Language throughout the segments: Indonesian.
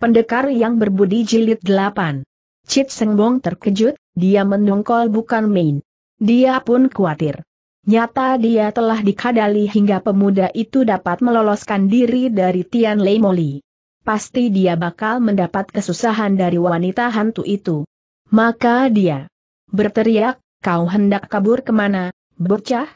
Pendekar yang berbudi jilid 8. Cit Sengbong terkejut, dia mendongkol bukan main. Dia pun khawatir. Nyata dia telah dikadali hingga pemuda itu dapat meloloskan diri dari Tian Lei Moli. Pasti dia bakal mendapat kesusahan dari wanita hantu itu. Maka dia berteriak, kau hendak kabur kemana, bocah?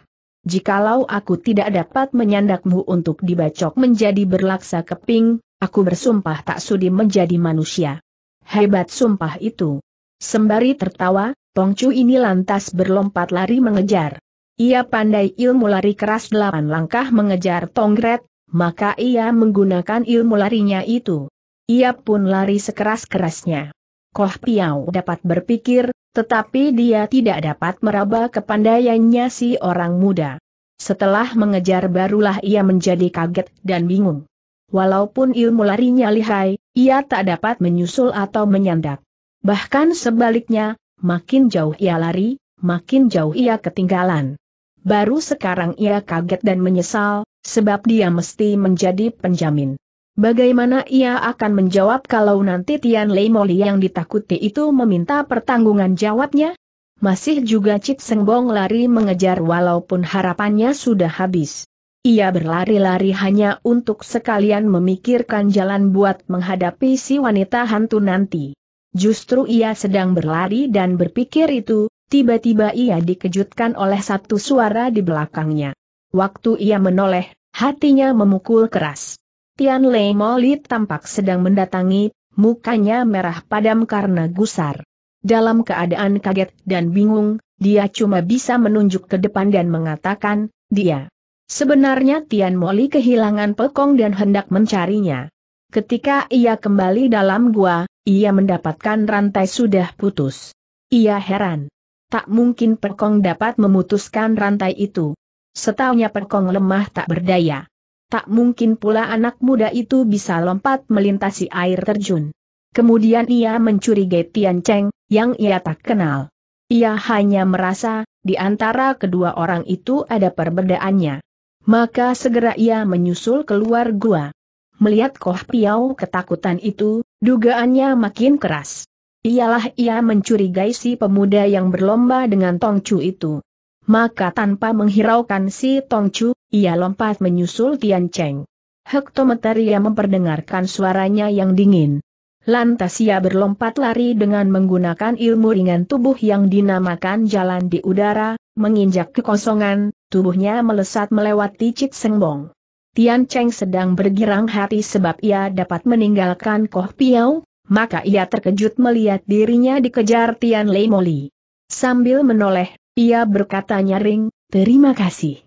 Jikalau aku tidak dapat menyandakmu untuk dibacok menjadi berlaksa keping, aku bersumpah tak sudi menjadi manusia. Hebat sumpah itu. Sembari tertawa, Tongcu ini lantas berlompat lari mengejar. Ia pandai ilmu lari keras delapan langkah mengejar Tongret, maka ia menggunakan ilmu larinya itu. Ia pun lari sekeras-kerasnya. Koh Piau dapat berpikir, tetapi dia tidak dapat meraba kepandaiannya si orang muda. Setelah mengejar barulah ia menjadi kaget dan bingung. Walaupun ilmu larinya lihai, ia tak dapat menyusul atau menyandak. Bahkan sebaliknya, makin jauh ia lari, makin jauh ia ketinggalan. Baru sekarang ia kaget dan menyesal, sebab dia mesti menjadi penjamin. Bagaimana ia akan menjawab kalau nanti Tian Lei Moli yang ditakuti itu meminta pertanggungan jawabnya? Masih juga Cit Sengbong lari mengejar walaupun harapannya sudah habis. Ia berlari-lari hanya untuk sekalian memikirkan jalan buat menghadapi si wanita hantu nanti. Justru ia sedang berlari dan berpikir itu, tiba-tiba ia dikejutkan oleh satu suara di belakangnya. Waktu ia menoleh, hatinya memukul keras. Tian Lei Moli tampak sedang mendatangi, mukanya merah padam karena gusar. Dalam keadaan kaget dan bingung, dia cuma bisa menunjuk ke depan dan mengatakan, dia. Sebenarnya Tian Moli kehilangan pekong dan hendak mencarinya. Ketika ia kembali dalam gua, ia mendapatkan rantai sudah putus. Ia heran. Tak mungkin pekong dapat memutuskan rantai itu. Setahunya pekong lemah tak berdaya tak mungkin pula anak muda itu bisa lompat melintasi air terjun. Kemudian ia mencurigai Tian Cheng, yang ia tak kenal. Ia hanya merasa, di antara kedua orang itu ada perbedaannya. Maka segera ia menyusul keluar gua. Melihat Koh Piau ketakutan itu, dugaannya makin keras. Ialah ia mencurigai si pemuda yang berlomba dengan Tongcu itu. Maka tanpa menghiraukan si Tongcu, ia lompat menyusul Tian Cheng. Hektometer ia memperdengarkan suaranya yang dingin. Lantas ia berlompat lari dengan menggunakan ilmu ringan tubuh yang dinamakan jalan di udara, menginjak kekosongan, tubuhnya melesat melewati Cit Sengbong. Tian Cheng sedang bergirang hati sebab ia dapat meninggalkan Koh Piao, maka ia terkejut melihat dirinya dikejar Tian Lei Moli. Sambil menoleh, ia berkata nyaring, terima kasih.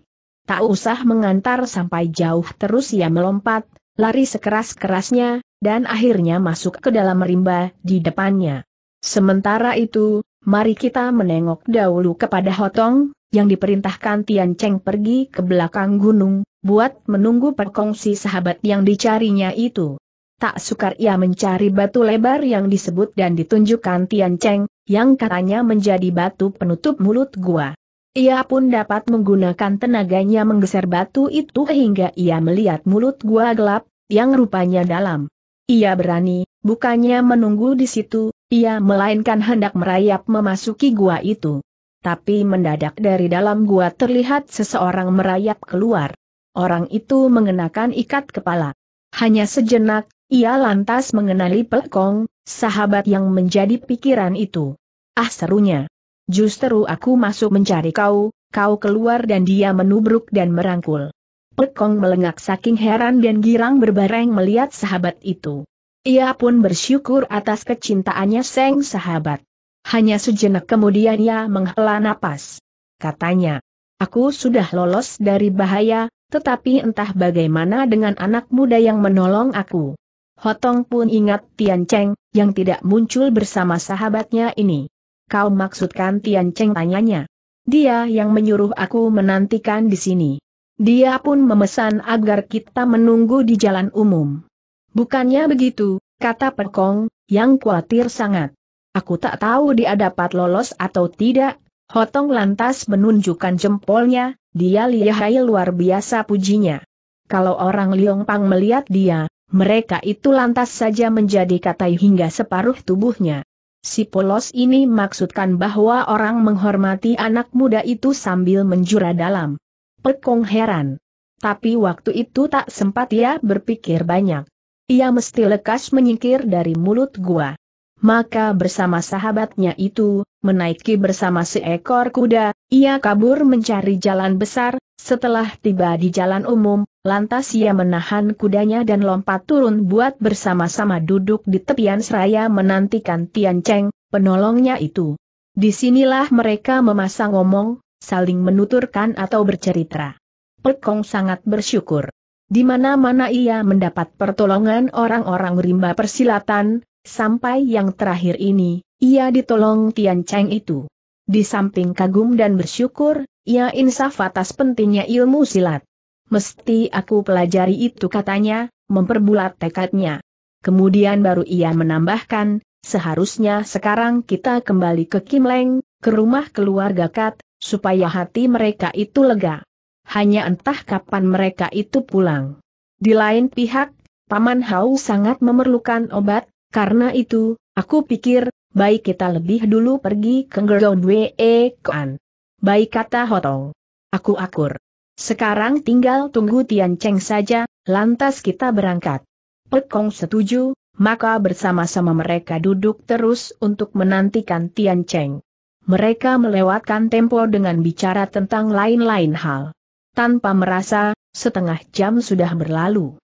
Tak usah mengantar sampai jauh terus ia melompat, lari sekeras-kerasnya, dan akhirnya masuk ke dalam rimba di depannya. Sementara itu, mari kita menengok dahulu kepada Hotong, yang diperintahkan Tian Cheng pergi ke belakang gunung, buat menunggu perkongsi sahabat yang dicarinya itu. Tak sukar ia mencari batu lebar yang disebut dan ditunjukkan Tian Cheng, yang katanya menjadi batu penutup mulut gua. Ia pun dapat menggunakan tenaganya menggeser batu itu hingga ia melihat mulut gua gelap, yang rupanya dalam. Ia berani, bukannya menunggu di situ, ia melainkan hendak merayap memasuki gua itu. Tapi mendadak dari dalam gua terlihat seseorang merayap keluar. Orang itu mengenakan ikat kepala. Hanya sejenak, ia lantas mengenali Pelkong, sahabat yang menjadi pikiran itu. Ah serunya. Justru aku masuk mencari kau, kau keluar dan dia menubruk dan merangkul. Pekong melengak saking heran dan girang berbareng melihat sahabat itu. Ia pun bersyukur atas kecintaannya seng sahabat. Hanya sejenak kemudian ia menghela napas. Katanya, aku sudah lolos dari bahaya, tetapi entah bagaimana dengan anak muda yang menolong aku. Hotong pun ingat Tian Cheng, yang tidak muncul bersama sahabatnya ini. Kau maksudkan Tian Cheng tanyanya. Dia yang menyuruh aku menantikan di sini. Dia pun memesan agar kita menunggu di jalan umum. Bukannya begitu, kata Perkong, yang khawatir sangat. Aku tak tahu dia dapat lolos atau tidak, Hotong lantas menunjukkan jempolnya, dia lihai luar biasa pujinya. Kalau orang Pang melihat dia, mereka itu lantas saja menjadi katai hingga separuh tubuhnya. Si polos ini maksudkan bahwa orang menghormati anak muda itu sambil menjura dalam. Pekong heran. Tapi waktu itu tak sempat ia berpikir banyak. Ia mesti lekas menyingkir dari mulut gua. Maka bersama sahabatnya itu, menaiki bersama seekor kuda, ia kabur mencari jalan besar, setelah tiba di jalan umum, lantas ia menahan kudanya dan lompat turun buat bersama-sama duduk di tepian seraya menantikan Tian Cheng, penolongnya itu. Disinilah mereka memasang omong, saling menuturkan atau bercerita. Pekong sangat bersyukur. Di mana-mana ia mendapat pertolongan orang-orang rimba persilatan, sampai yang terakhir ini, ia ditolong Tian Cheng itu. Di samping kagum dan bersyukur, ia insaf atas pentingnya ilmu silat. Mesti aku pelajari itu katanya, memperbulat tekadnya. Kemudian baru ia menambahkan, seharusnya sekarang kita kembali ke Kim Leng, ke rumah keluarga Kat, supaya hati mereka itu lega. Hanya entah kapan mereka itu pulang. Di lain pihak, Paman Hau sangat memerlukan obat, karena itu, aku pikir, baik kita lebih dulu pergi ke ground Wee Kuan. Baik kata Hotong. Aku akur. Sekarang tinggal tunggu Tian Cheng saja, lantas kita berangkat. Pekong setuju, maka bersama-sama mereka duduk terus untuk menantikan Tian Cheng. Mereka melewatkan tempo dengan bicara tentang lain-lain hal. Tanpa merasa, setengah jam sudah berlalu.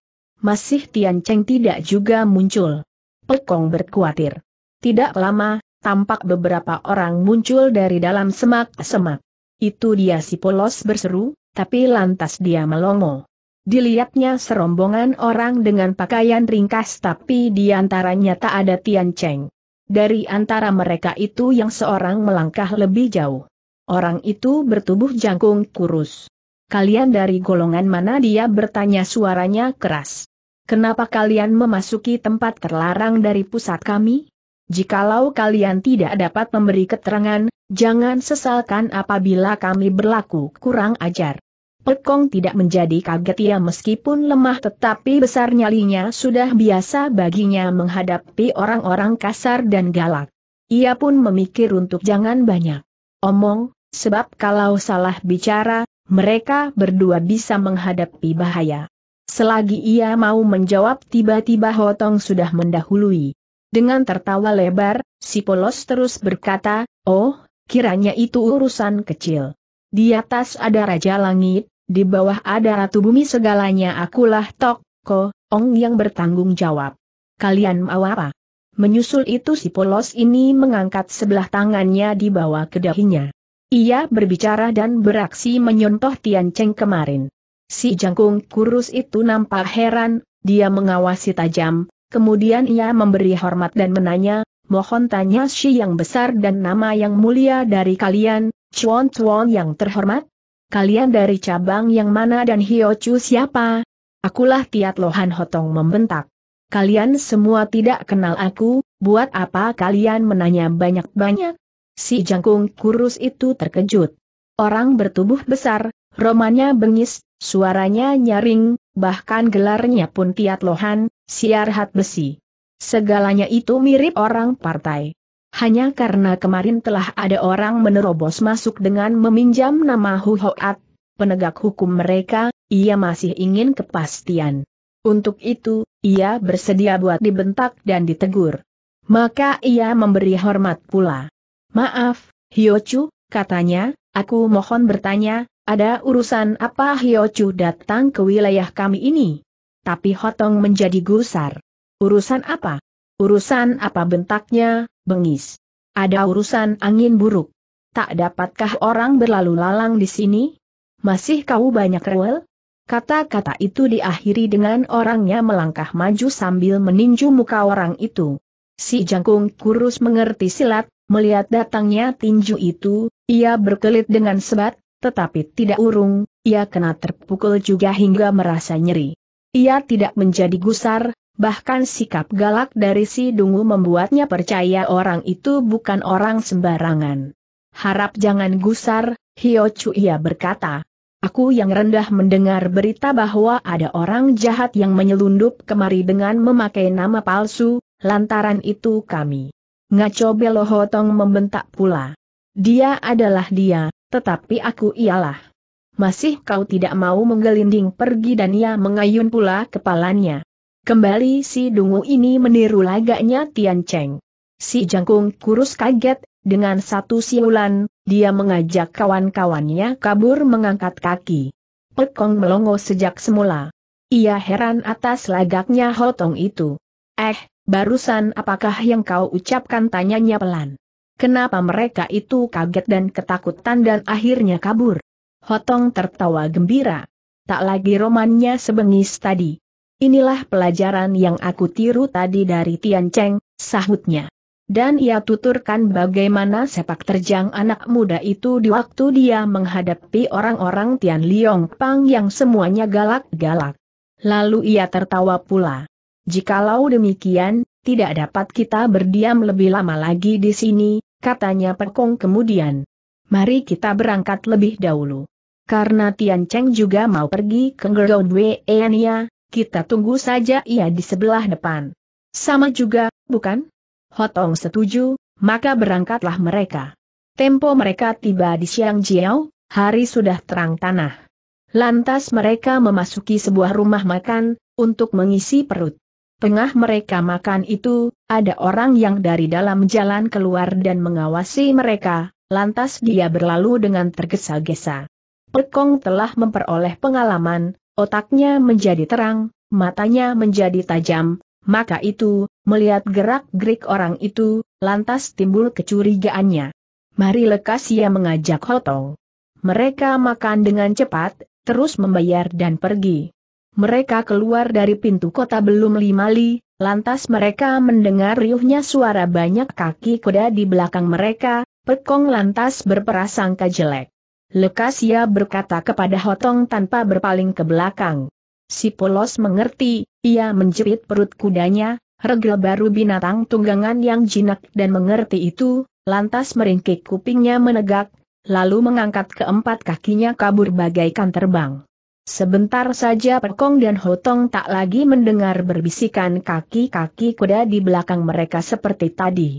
Masih Tian Cheng tidak juga muncul. Pekong berkuatir. Tidak lama, tampak beberapa orang muncul dari dalam semak-semak. Itu dia si polos berseru, tapi lantas dia melongo. Dilihatnya serombongan orang dengan pakaian ringkas tapi di antaranya tak ada Tian Cheng. Dari antara mereka itu yang seorang melangkah lebih jauh. Orang itu bertubuh jangkung kurus. Kalian dari golongan mana dia bertanya suaranya keras. Kenapa kalian memasuki tempat terlarang dari pusat kami? Jikalau kalian tidak dapat memberi keterangan, jangan sesalkan apabila kami berlaku kurang ajar. Pekong tidak menjadi kaget ia meskipun lemah tetapi besar nyalinya sudah biasa baginya menghadapi orang-orang kasar dan galak. Ia pun memikir untuk jangan banyak omong, sebab kalau salah bicara, mereka berdua bisa menghadapi bahaya. Selagi ia mau menjawab tiba-tiba Hotong sudah mendahului. Dengan tertawa lebar, si polos terus berkata, oh, kiranya itu urusan kecil. Di atas ada Raja Langit, di bawah ada Ratu Bumi segalanya akulah Tok, Ko, Ong yang bertanggung jawab. Kalian mau apa? Menyusul itu si polos ini mengangkat sebelah tangannya di bawah kedahinya. Ia berbicara dan beraksi menyontoh Tian Cheng kemarin. Si jangkung kurus itu nampak heran, dia mengawasi tajam, Kemudian ia memberi hormat dan menanya, mohon tanya si yang besar dan nama yang mulia dari kalian, Chuan Chuan yang terhormat? Kalian dari cabang yang mana dan Hio Chu siapa? Akulah Tiat Lohan Hotong membentak. Kalian semua tidak kenal aku, buat apa kalian menanya banyak-banyak? Si jangkung kurus itu terkejut. Orang bertubuh besar, romannya bengis, suaranya nyaring, bahkan gelarnya pun Tiat Lohan, hat Besi. Segalanya itu mirip orang partai. Hanya karena kemarin telah ada orang menerobos masuk dengan meminjam nama Hu Hoat, penegak hukum mereka, ia masih ingin kepastian. Untuk itu, ia bersedia buat dibentak dan ditegur. Maka ia memberi hormat pula. Maaf, Hyochu, katanya, aku mohon bertanya, ada urusan apa Hyo Chu datang ke wilayah kami ini? Tapi Hotong menjadi gusar. Urusan apa? Urusan apa bentaknya, bengis. Ada urusan angin buruk. Tak dapatkah orang berlalu lalang di sini? Masih kau banyak rewel? Kata-kata itu diakhiri dengan orangnya melangkah maju sambil meninju muka orang itu. Si jangkung kurus mengerti silat, melihat datangnya tinju itu, ia berkelit dengan sebat, tetapi tidak urung, ia kena terpukul juga hingga merasa nyeri. Ia tidak menjadi gusar, bahkan sikap galak dari si Dungu membuatnya percaya orang itu bukan orang sembarangan. Harap jangan gusar, Chu ia berkata. Aku yang rendah mendengar berita bahwa ada orang jahat yang menyelundup kemari dengan memakai nama palsu, lantaran itu kami. Ngaco Belohotong membentak pula. Dia adalah dia, tetapi aku ialah. Masih kau tidak mau menggelinding pergi dan ia mengayun pula kepalanya. Kembali si dungu ini meniru lagaknya Tian Cheng. Si jangkung kurus kaget, dengan satu siulan, dia mengajak kawan-kawannya kabur mengangkat kaki. Pekong melongo sejak semula. Ia heran atas lagaknya Hotong itu. Eh, barusan apakah yang kau ucapkan tanyanya pelan. Kenapa mereka itu kaget dan ketakutan dan akhirnya kabur? Hotong tertawa gembira. Tak lagi romannya sebengis tadi. Inilah pelajaran yang aku tiru tadi dari Tian Cheng, sahutnya. Dan ia tuturkan bagaimana sepak terjang anak muda itu di waktu dia menghadapi orang-orang Tian Liong Pang yang semuanya galak-galak. Lalu ia tertawa pula. Jikalau demikian, tidak dapat kita berdiam lebih lama lagi di sini, katanya Pekong kemudian. Mari kita berangkat lebih dahulu. Karena Tian Cheng juga mau pergi ke Ground Enia, kita tunggu saja ia di sebelah depan. Sama juga, bukan? Hotong setuju, maka berangkatlah mereka. Tempo mereka tiba di Siang Jiao, hari sudah terang tanah. Lantas mereka memasuki sebuah rumah makan, untuk mengisi perut. Tengah mereka makan itu, ada orang yang dari dalam jalan keluar dan mengawasi mereka, lantas dia berlalu dengan tergesa-gesa. Pekong telah memperoleh pengalaman, otaknya menjadi terang, matanya menjadi tajam, maka itu, melihat gerak-gerik orang itu, lantas timbul kecurigaannya. Mari lekas ia mengajak Hotong. Mereka makan dengan cepat, terus membayar dan pergi. Mereka keluar dari pintu kota belum lima li, lantas mereka mendengar riuhnya suara banyak kaki kuda di belakang mereka, Pekong lantas berprasangka jelek. Lekas ia berkata kepada Hotong tanpa berpaling ke belakang. Si polos mengerti, ia menjerit perut kudanya, regel baru binatang tunggangan yang jinak dan mengerti itu, lantas meringkik kupingnya menegak, lalu mengangkat keempat kakinya kabur bagaikan terbang. Sebentar saja Perkong dan Hotong tak lagi mendengar berbisikan kaki-kaki kuda di belakang mereka seperti tadi.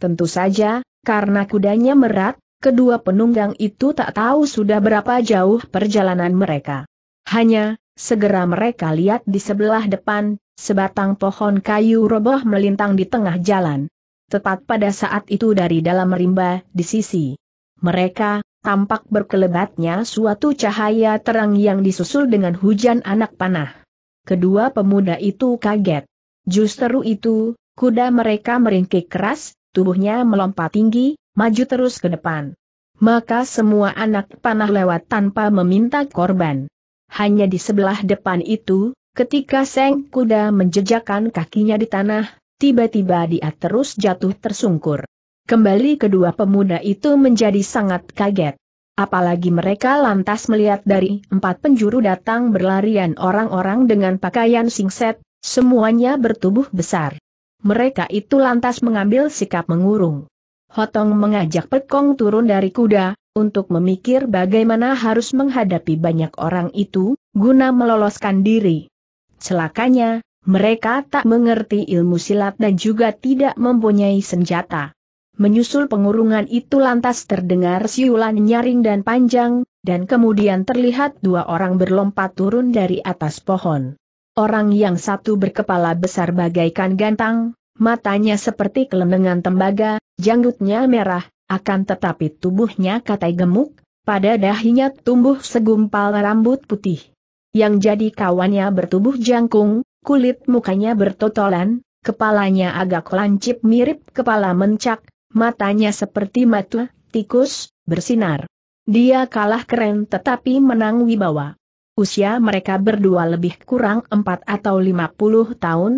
Tentu saja, karena kudanya merat, kedua penunggang itu tak tahu sudah berapa jauh perjalanan mereka. Hanya, segera mereka lihat di sebelah depan, sebatang pohon kayu roboh melintang di tengah jalan. Tepat pada saat itu dari dalam rimba, di sisi mereka, tampak berkelebatnya suatu cahaya terang yang disusul dengan hujan anak panah. Kedua pemuda itu kaget. Justru itu, kuda mereka meringkik keras, tubuhnya melompat tinggi, maju terus ke depan. Maka semua anak panah lewat tanpa meminta korban. Hanya di sebelah depan itu, ketika seng kuda menjejakkan kakinya di tanah, tiba-tiba dia terus jatuh tersungkur. Kembali kedua pemuda itu menjadi sangat kaget. Apalagi mereka lantas melihat dari empat penjuru datang berlarian orang-orang dengan pakaian singset, semuanya bertubuh besar. Mereka itu lantas mengambil sikap mengurung. Hotong mengajak Pekong turun dari kuda, untuk memikir bagaimana harus menghadapi banyak orang itu, guna meloloskan diri. Celakanya, mereka tak mengerti ilmu silat dan juga tidak mempunyai senjata. Menyusul pengurungan itu lantas terdengar siulan nyaring dan panjang, dan kemudian terlihat dua orang berlompat turun dari atas pohon. Orang yang satu berkepala besar bagaikan gantang, matanya seperti kelenengan tembaga, janggutnya merah, akan tetapi tubuhnya katai gemuk, pada dahinya tumbuh segumpal rambut putih. Yang jadi kawannya bertubuh jangkung, kulit mukanya bertotolan, kepalanya agak lancip mirip kepala mencak, matanya seperti mata, tikus, bersinar. Dia kalah keren tetapi menang wibawa. Usia mereka berdua lebih kurang 4 atau 50 tahun.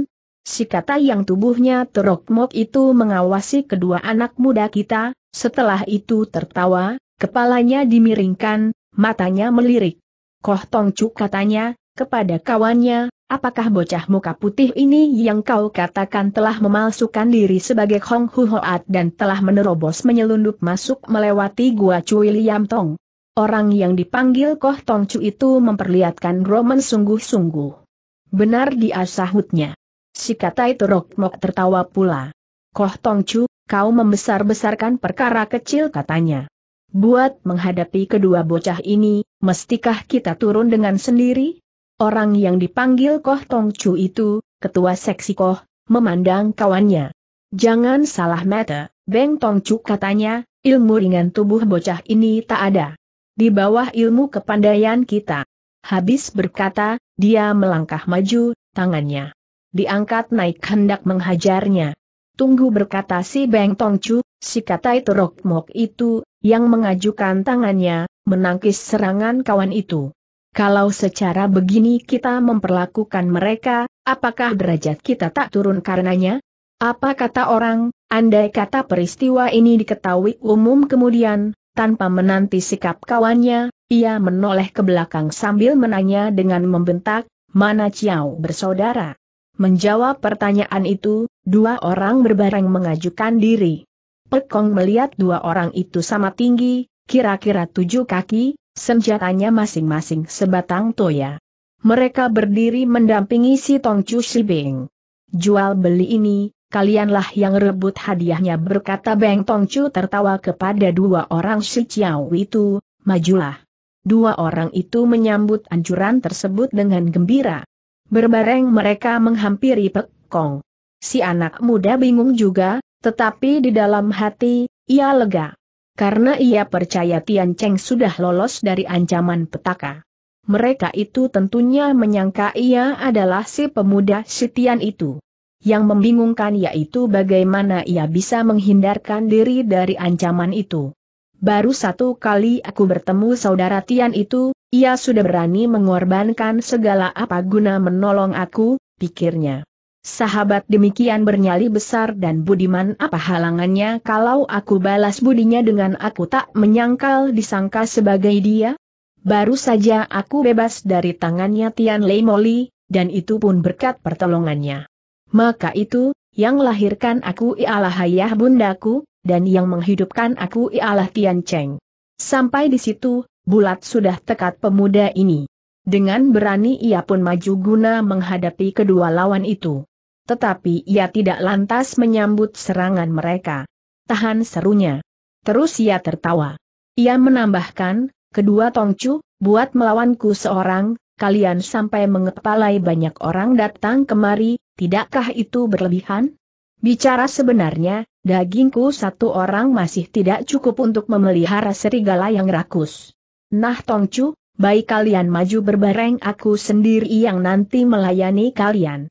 Si kata yang tubuhnya terokmok itu mengawasi kedua anak muda kita, setelah itu tertawa, kepalanya dimiringkan, matanya melirik. Koh Tongcu katanya, kepada kawannya, Apakah bocah muka putih ini yang kau katakan telah memalsukan diri sebagai Hong Hu Hoat dan telah menerobos menyelundup masuk melewati gua Cui Liam Tong? Orang yang dipanggil Koh Tong Chu itu memperlihatkan Roman sungguh-sungguh. Benar di asahutnya. Si Katai Torok Mok tertawa pula. Koh Tong Chu, kau membesar-besarkan perkara kecil katanya. Buat menghadapi kedua bocah ini, mestikah kita turun dengan sendiri? Orang yang dipanggil Koh Tong Chu itu, ketua seksi Koh, memandang kawannya. Jangan salah mata, Beng Tong Chu katanya, ilmu ringan tubuh bocah ini tak ada. Di bawah ilmu kepandaian kita. Habis berkata, dia melangkah maju, tangannya. Diangkat naik hendak menghajarnya. Tunggu berkata si Beng Tong Chu, si katai rok mok itu, yang mengajukan tangannya, menangkis serangan kawan itu. Kalau secara begini kita memperlakukan mereka, apakah derajat kita tak turun karenanya? Apa kata orang, andai kata peristiwa ini diketahui umum kemudian, tanpa menanti sikap kawannya, ia menoleh ke belakang sambil menanya dengan membentak, mana Ciao bersaudara? Menjawab pertanyaan itu, dua orang berbareng mengajukan diri. Pekong melihat dua orang itu sama tinggi, kira-kira tujuh kaki, senjatanya masing-masing sebatang toya. Mereka berdiri mendampingi si Tong Chu Shibing. Jual beli ini, kalianlah yang rebut hadiahnya berkata Beng Tong Chu tertawa kepada dua orang si Chiao itu, majulah. Dua orang itu menyambut anjuran tersebut dengan gembira. Berbareng mereka menghampiri Pek Kong. Si anak muda bingung juga, tetapi di dalam hati, ia lega karena ia percaya Tian Cheng sudah lolos dari ancaman petaka. Mereka itu tentunya menyangka ia adalah si pemuda Sitian itu. Yang membingungkan yaitu bagaimana ia bisa menghindarkan diri dari ancaman itu. Baru satu kali aku bertemu saudara Tian itu, ia sudah berani mengorbankan segala apa guna menolong aku, pikirnya. Sahabat demikian bernyali besar dan budiman apa halangannya kalau aku balas budinya dengan aku tak menyangkal disangka sebagai dia? Baru saja aku bebas dari tangannya Tian Lei Moli, dan itu pun berkat pertolongannya. Maka itu, yang lahirkan aku ialah ayah bundaku, dan yang menghidupkan aku ialah Tian Cheng. Sampai di situ, bulat sudah tekat pemuda ini. Dengan berani ia pun maju guna menghadapi kedua lawan itu tetapi ia tidak lantas menyambut serangan mereka. Tahan serunya. Terus ia tertawa. Ia menambahkan, kedua Tongcu, buat melawanku seorang, kalian sampai mengepalai banyak orang datang kemari, tidakkah itu berlebihan? Bicara sebenarnya, dagingku satu orang masih tidak cukup untuk memelihara serigala yang rakus. Nah Tongcu, baik kalian maju berbareng aku sendiri yang nanti melayani kalian.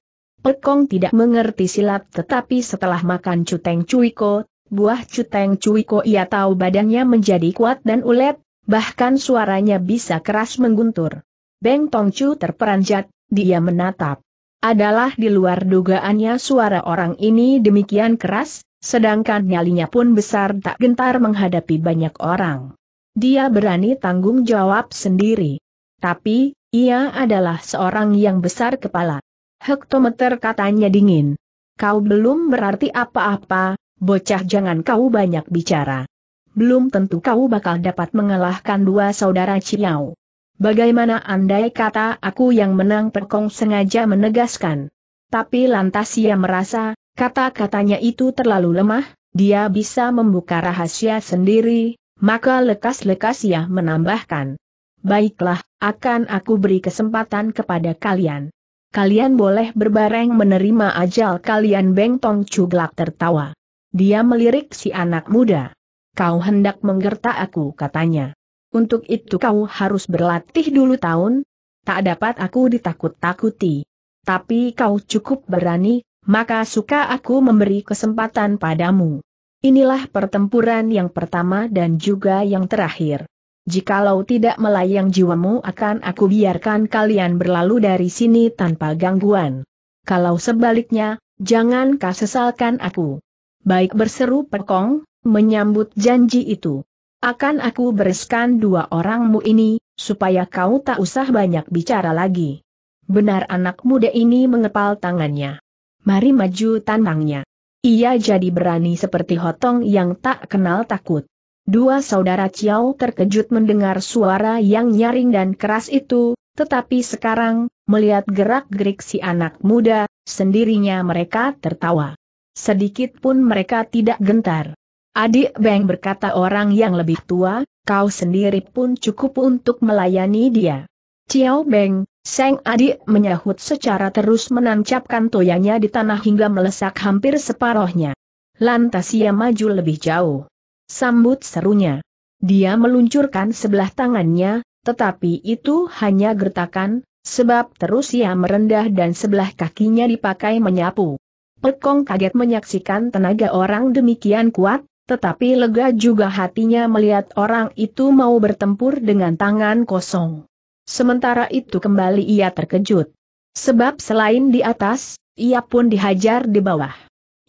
Pekong tidak mengerti silat tetapi setelah makan cuteng cuiko, buah cuteng cuiko ia tahu badannya menjadi kuat dan ulet, bahkan suaranya bisa keras mengguntur. Beng Tongcu terperanjat, dia menatap. Adalah di luar dugaannya suara orang ini demikian keras, sedangkan nyalinya pun besar tak gentar menghadapi banyak orang. Dia berani tanggung jawab sendiri. Tapi, ia adalah seorang yang besar kepala. Hektometer katanya dingin. Kau belum berarti apa-apa, bocah jangan kau banyak bicara. Belum tentu kau bakal dapat mengalahkan dua saudara Ciao. Bagaimana andai kata aku yang menang perkong sengaja menegaskan. Tapi lantas ia merasa, kata-katanya itu terlalu lemah, dia bisa membuka rahasia sendiri, maka lekas-lekas ia menambahkan. Baiklah, akan aku beri kesempatan kepada kalian. Kalian boleh berbareng menerima ajal kalian Beng Tong Cuglak tertawa. Dia melirik si anak muda. Kau hendak menggertak aku katanya. Untuk itu kau harus berlatih dulu tahun. Tak dapat aku ditakut-takuti. Tapi kau cukup berani, maka suka aku memberi kesempatan padamu. Inilah pertempuran yang pertama dan juga yang terakhir. Jikalau tidak melayang jiwamu akan aku biarkan kalian berlalu dari sini tanpa gangguan. Kalau sebaliknya, jangan kau sesalkan aku. Baik berseru Pekong, menyambut janji itu. Akan aku bereskan dua orangmu ini, supaya kau tak usah banyak bicara lagi. Benar anak muda ini mengepal tangannya. Mari maju tanangnya. Ia jadi berani seperti hotong yang tak kenal takut. Dua saudara Ciao terkejut mendengar suara yang nyaring dan keras itu, tetapi sekarang, melihat gerak-gerik si anak muda, sendirinya mereka tertawa. Sedikit pun mereka tidak gentar. Adik Beng berkata orang yang lebih tua, kau sendiri pun cukup untuk melayani dia. Ciao Beng, Seng adik menyahut secara terus menancapkan toyanya di tanah hingga melesak hampir separohnya. Lantas ia maju lebih jauh sambut serunya. Dia meluncurkan sebelah tangannya, tetapi itu hanya gertakan, sebab terus ia merendah dan sebelah kakinya dipakai menyapu. Pekong kaget menyaksikan tenaga orang demikian kuat, tetapi lega juga hatinya melihat orang itu mau bertempur dengan tangan kosong. Sementara itu kembali ia terkejut. Sebab selain di atas, ia pun dihajar di bawah.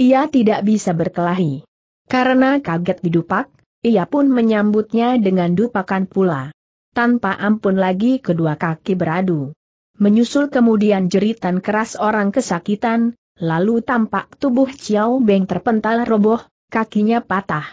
Ia tidak bisa berkelahi. Karena kaget didupak, ia pun menyambutnya dengan dupakan pula. Tanpa ampun lagi kedua kaki beradu. Menyusul kemudian jeritan keras orang kesakitan, lalu tampak tubuh Ciao Beng terpental roboh, kakinya patah.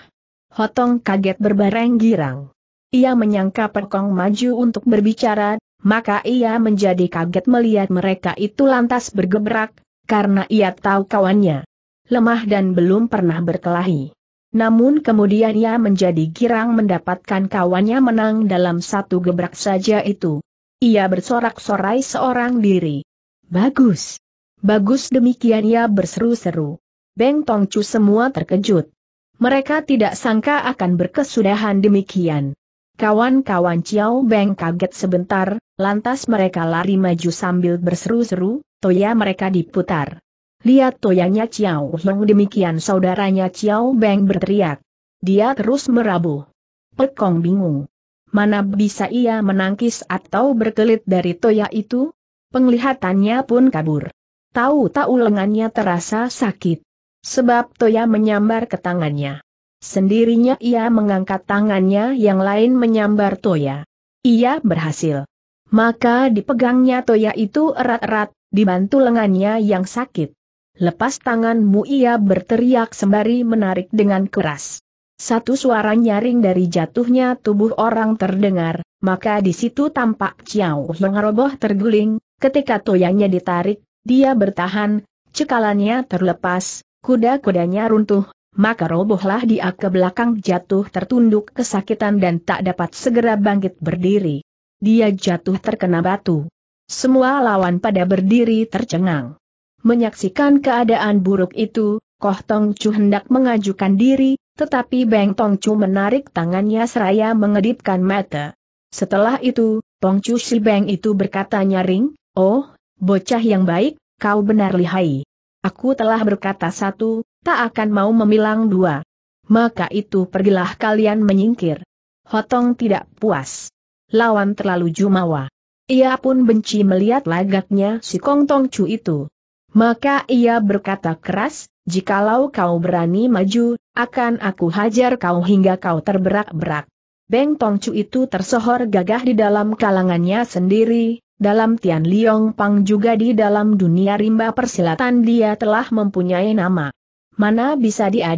Hotong kaget berbareng girang. Ia menyangka Perkong maju untuk berbicara, maka ia menjadi kaget melihat mereka itu lantas bergebrak, karena ia tahu kawannya. Lemah dan belum pernah berkelahi. Namun kemudian ia menjadi girang mendapatkan kawannya menang dalam satu gebrak saja itu. Ia bersorak-sorai seorang diri. Bagus. Bagus demikian ia berseru-seru. Beng Tongcu semua terkejut. Mereka tidak sangka akan berkesudahan demikian. Kawan-kawan Ciao Beng kaget sebentar, lantas mereka lari maju sambil berseru-seru, toya mereka diputar. Lihat toyanya Chiao Hong demikian saudaranya Chiao Beng berteriak. Dia terus merabu. Pekong bingung. Mana bisa ia menangkis atau berkelit dari toya itu? Penglihatannya pun kabur. Tahu-tahu lengannya terasa sakit. Sebab toya menyambar ke tangannya. Sendirinya ia mengangkat tangannya yang lain menyambar toya. Ia berhasil. Maka dipegangnya toya itu erat-erat, dibantu lengannya yang sakit. Lepas tanganmu ia berteriak sembari menarik dengan keras. Satu suara nyaring dari jatuhnya tubuh orang terdengar, maka di situ tampak Chiao Hiong roboh terguling, ketika toyanya ditarik, dia bertahan, cekalannya terlepas, kuda-kudanya runtuh, maka robohlah dia ke belakang jatuh tertunduk kesakitan dan tak dapat segera bangkit berdiri. Dia jatuh terkena batu. Semua lawan pada berdiri tercengang. Menyaksikan keadaan buruk itu, Koh Tong Chu hendak mengajukan diri, tetapi Beng Tong Chu menarik tangannya seraya mengedipkan mata. Setelah itu, Tong Chu si Beng itu berkata nyaring, Oh, bocah yang baik, kau benar lihai. Aku telah berkata satu, tak akan mau memilang dua. Maka itu pergilah kalian menyingkir. Hotong tidak puas. Lawan terlalu jumawa. Ia pun benci melihat lagaknya si Kong Tong Chu itu. Maka ia berkata keras, jikalau kau berani maju, akan aku hajar kau hingga kau terberak-berak. Beng Tongcu itu tersohor gagah di dalam kalangannya sendiri, dalam Tian Liong Pang juga di dalam dunia rimba persilatan dia telah mempunyai nama. Mana bisa dia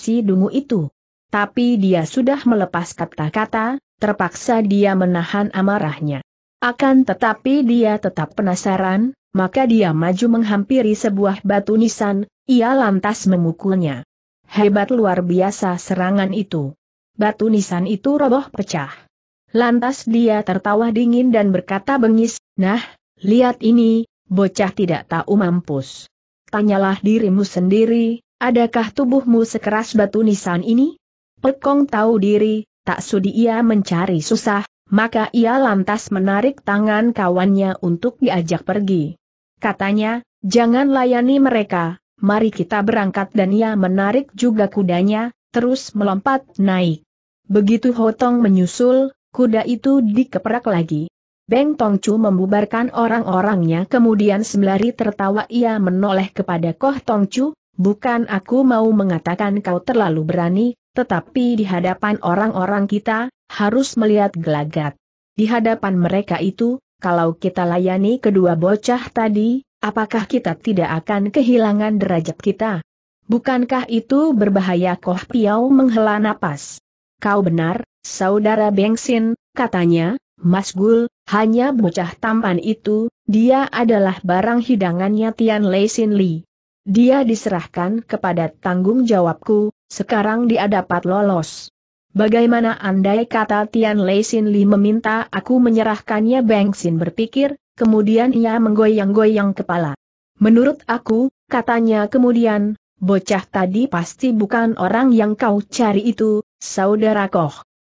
si dungu itu? Tapi dia sudah melepas kata-kata, terpaksa dia menahan amarahnya. Akan tetapi dia tetap penasaran, maka dia maju menghampiri sebuah batu nisan, ia lantas memukulnya. Hebat luar biasa serangan itu. Batu nisan itu roboh pecah. Lantas dia tertawa dingin dan berkata bengis, Nah, lihat ini, bocah tidak tahu mampus. Tanyalah dirimu sendiri, adakah tubuhmu sekeras batu nisan ini? Pekong tahu diri, tak sudi ia mencari susah, maka ia lantas menarik tangan kawannya untuk diajak pergi. Katanya, jangan layani mereka, mari kita berangkat dan ia menarik juga kudanya, terus melompat naik. Begitu Hotong menyusul, kuda itu dikeperak lagi. Beng Tongcu membubarkan orang-orangnya kemudian sembari tertawa ia menoleh kepada Koh Tongcu, bukan aku mau mengatakan kau terlalu berani, tetapi di hadapan orang-orang kita, harus melihat gelagat. Di hadapan mereka itu, kalau kita layani kedua bocah tadi, apakah kita tidak akan kehilangan derajat kita? Bukankah itu berbahaya Koh Piau menghela napas? Kau benar, saudara Bengsin, katanya, Mas Gul, hanya bocah tampan itu, dia adalah barang hidangannya Tian Lei Sin Li. Dia diserahkan kepada tanggung jawabku, sekarang dia dapat lolos. Bagaimana andai kata Tian Lei Xin Li meminta aku menyerahkannya Beng Sin berpikir, kemudian ia menggoyang-goyang kepala. Menurut aku, katanya kemudian, bocah tadi pasti bukan orang yang kau cari itu, saudara Koh.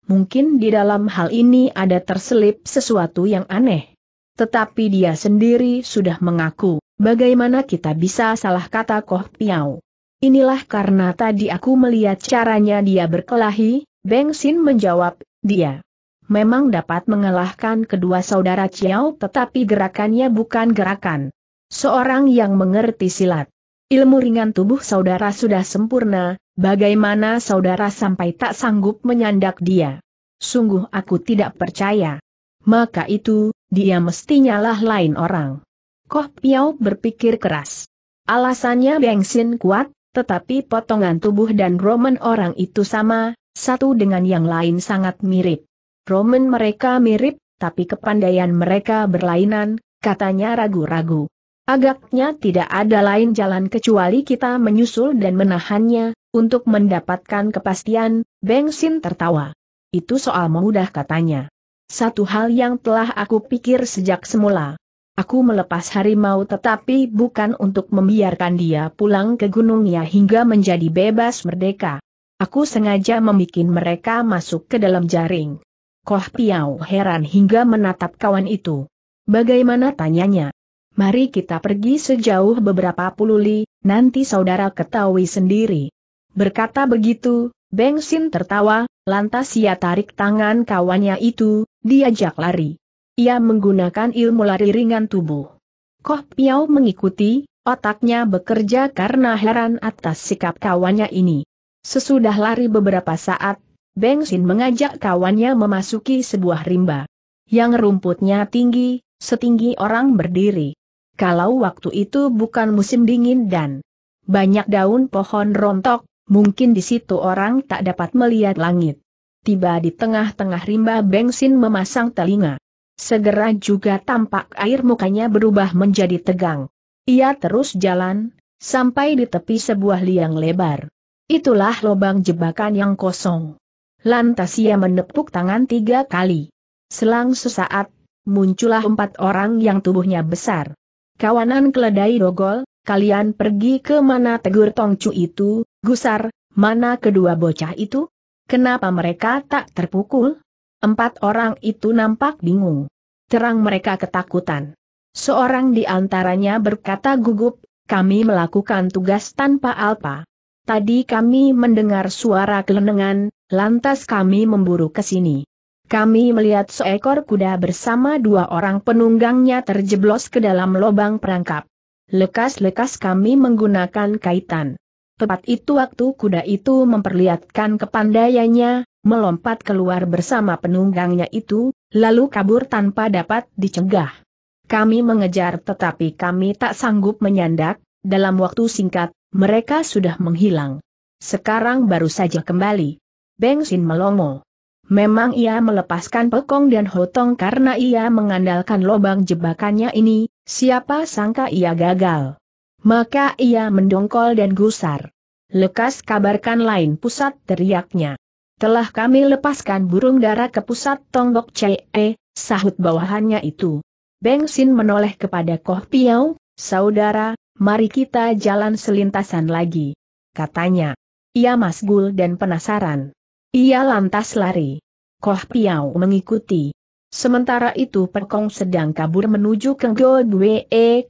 Mungkin di dalam hal ini ada terselip sesuatu yang aneh. Tetapi dia sendiri sudah mengaku, bagaimana kita bisa salah kata Koh Piau. Inilah karena tadi aku melihat caranya dia berkelahi, Beng Xin menjawab, dia memang dapat mengalahkan kedua saudara Chiao tetapi gerakannya bukan gerakan. Seorang yang mengerti silat. Ilmu ringan tubuh saudara sudah sempurna, bagaimana saudara sampai tak sanggup menyandak dia? Sungguh aku tidak percaya. Maka itu, dia mestinya lah lain orang. Koh Piao berpikir keras. Alasannya bensin kuat, tetapi potongan tubuh dan roman orang itu sama, satu dengan yang lain sangat mirip. Roman mereka mirip, tapi kepandaian mereka berlainan, katanya ragu-ragu. Agaknya tidak ada lain jalan kecuali kita menyusul dan menahannya, untuk mendapatkan kepastian, Bengsin tertawa. Itu soal mudah katanya. Satu hal yang telah aku pikir sejak semula. Aku melepas harimau tetapi bukan untuk membiarkan dia pulang ke gunungnya hingga menjadi bebas merdeka. Aku sengaja membuat mereka masuk ke dalam jaring. Koh Piau heran hingga menatap kawan itu. Bagaimana tanyanya? Mari kita pergi sejauh beberapa puluh li, nanti saudara ketahui sendiri. Berkata begitu, Beng Sin tertawa, lantas ia tarik tangan kawannya itu, diajak lari. Ia menggunakan ilmu lari ringan tubuh. Koh Piau mengikuti, otaknya bekerja karena heran atas sikap kawannya ini. Sesudah lari beberapa saat, Beng Xin mengajak kawannya memasuki sebuah rimba. Yang rumputnya tinggi, setinggi orang berdiri. Kalau waktu itu bukan musim dingin dan banyak daun pohon rontok, mungkin di situ orang tak dapat melihat langit. Tiba di tengah-tengah rimba Beng Xin memasang telinga. Segera juga tampak air mukanya berubah menjadi tegang. Ia terus jalan, sampai di tepi sebuah liang lebar. Itulah lubang jebakan yang kosong. Lantas ia menepuk tangan tiga kali. Selang sesaat, muncullah empat orang yang tubuhnya besar. Kawanan keledai dogol, kalian pergi ke mana tegur tongcu itu, gusar, mana kedua bocah itu? Kenapa mereka tak terpukul? Empat orang itu nampak bingung. Terang mereka ketakutan. Seorang di antaranya berkata gugup, kami melakukan tugas tanpa alpa. Tadi kami mendengar suara kelenengan, lantas kami memburu ke sini. Kami melihat seekor kuda bersama dua orang penunggangnya terjeblos ke dalam lubang perangkap. Lekas-lekas kami menggunakan kaitan. Tepat itu waktu kuda itu memperlihatkan kepandaiannya, melompat keluar bersama penunggangnya itu, lalu kabur tanpa dapat dicegah. Kami mengejar tetapi kami tak sanggup menyandak, dalam waktu singkat, mereka sudah menghilang. Sekarang baru saja kembali. Beng Sin melongo. Memang ia melepaskan Pekong dan Hotong karena ia mengandalkan lobang jebakannya ini, siapa sangka ia gagal. Maka ia mendongkol dan gusar. Lekas kabarkan lain pusat teriaknya. Telah kami lepaskan burung dara ke pusat tonggok CE, eh, sahut bawahannya itu. Beng Sin menoleh kepada Koh Piau, saudara, mari kita jalan selintasan lagi. Katanya. Ia masgul dan penasaran. Ia lantas lari. Koh Piau mengikuti. Sementara itu Perkong sedang kabur menuju ke Go Dwe e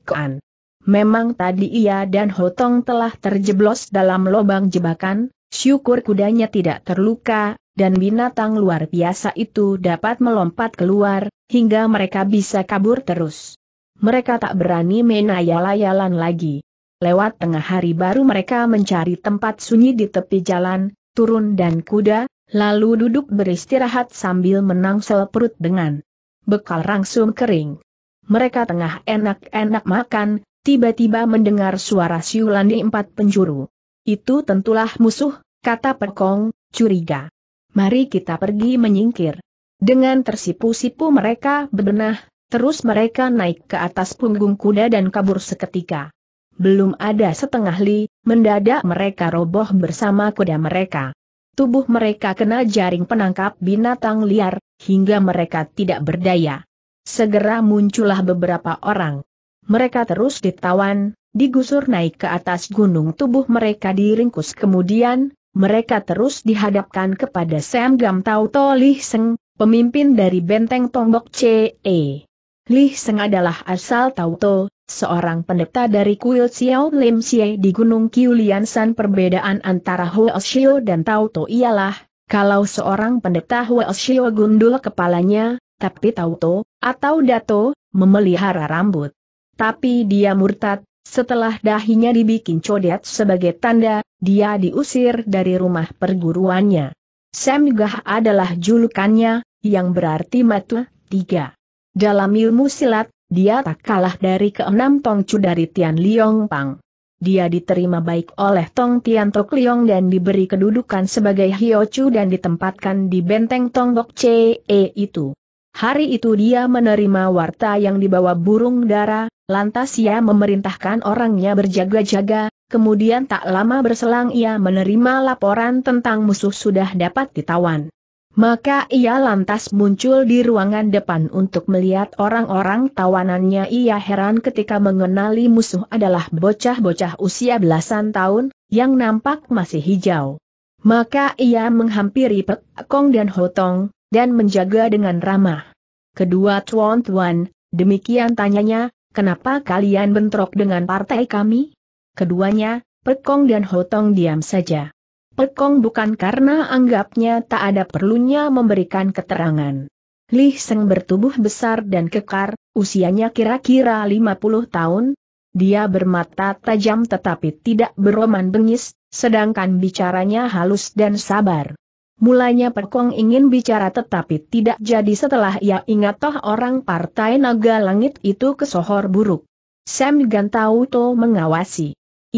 Memang tadi ia dan Hotong telah terjeblos dalam lubang jebakan, syukur kudanya tidak terluka, dan binatang luar biasa itu dapat melompat keluar, hingga mereka bisa kabur terus mereka tak berani main ayal-ayalan lagi. Lewat tengah hari baru mereka mencari tempat sunyi di tepi jalan, turun dan kuda, lalu duduk beristirahat sambil menangsel perut dengan bekal rangsum kering. Mereka tengah enak-enak makan, tiba-tiba mendengar suara siulan di empat penjuru. Itu tentulah musuh, kata Pekong, curiga. Mari kita pergi menyingkir. Dengan tersipu-sipu mereka berbenah, Terus mereka naik ke atas punggung kuda dan kabur seketika. Belum ada setengah li, mendadak mereka roboh bersama kuda mereka. Tubuh mereka kena jaring penangkap binatang liar, hingga mereka tidak berdaya. Segera muncullah beberapa orang. Mereka terus ditawan, digusur naik ke atas gunung tubuh mereka diringkus kemudian, mereka terus dihadapkan kepada Sam Gam Tau Tolih Seng, pemimpin dari benteng Tombok CE. Li Seng adalah asal Tauto, seorang pendeta dari kuil Xiao Lim Xie di Gunung Kiuliansan. Perbedaan antara Huo Xiao dan Tauto ialah, kalau seorang pendeta Huo Xiao gundul kepalanya, tapi Tauto, atau Dato, memelihara rambut. Tapi dia murtad, setelah dahinya dibikin codet sebagai tanda, dia diusir dari rumah perguruannya. Semgah adalah julukannya, yang berarti matu tiga. Dalam ilmu silat, dia tak kalah dari keenam tongcu dari Tian Liong Pang. Dia diterima baik oleh Tong Tian Tok Liong dan diberi kedudukan sebagai Hiochu dan ditempatkan di benteng Tongbok CE e itu. Hari itu dia menerima warta yang dibawa burung dara, lantas ia memerintahkan orangnya berjaga-jaga, kemudian tak lama berselang ia menerima laporan tentang musuh sudah dapat ditawan. Maka ia lantas muncul di ruangan depan untuk melihat orang-orang tawanannya ia heran ketika mengenali musuh adalah bocah-bocah usia belasan tahun, yang nampak masih hijau. Maka ia menghampiri Pek Kong dan Hotong, dan menjaga dengan ramah. Kedua tuan-tuan, demikian tanyanya, kenapa kalian bentrok dengan partai kami? Keduanya, Pek Kong dan Hotong diam saja. Pekong bukan karena anggapnya tak ada perlunya memberikan keterangan. Li Seng bertubuh besar dan kekar, usianya kira-kira 50 tahun. Dia bermata tajam tetapi tidak beroman bengis, sedangkan bicaranya halus dan sabar. Mulanya Pekong ingin bicara tetapi tidak jadi setelah ia ingat toh orang partai naga langit itu kesohor buruk. Sam Gantauto mengawasi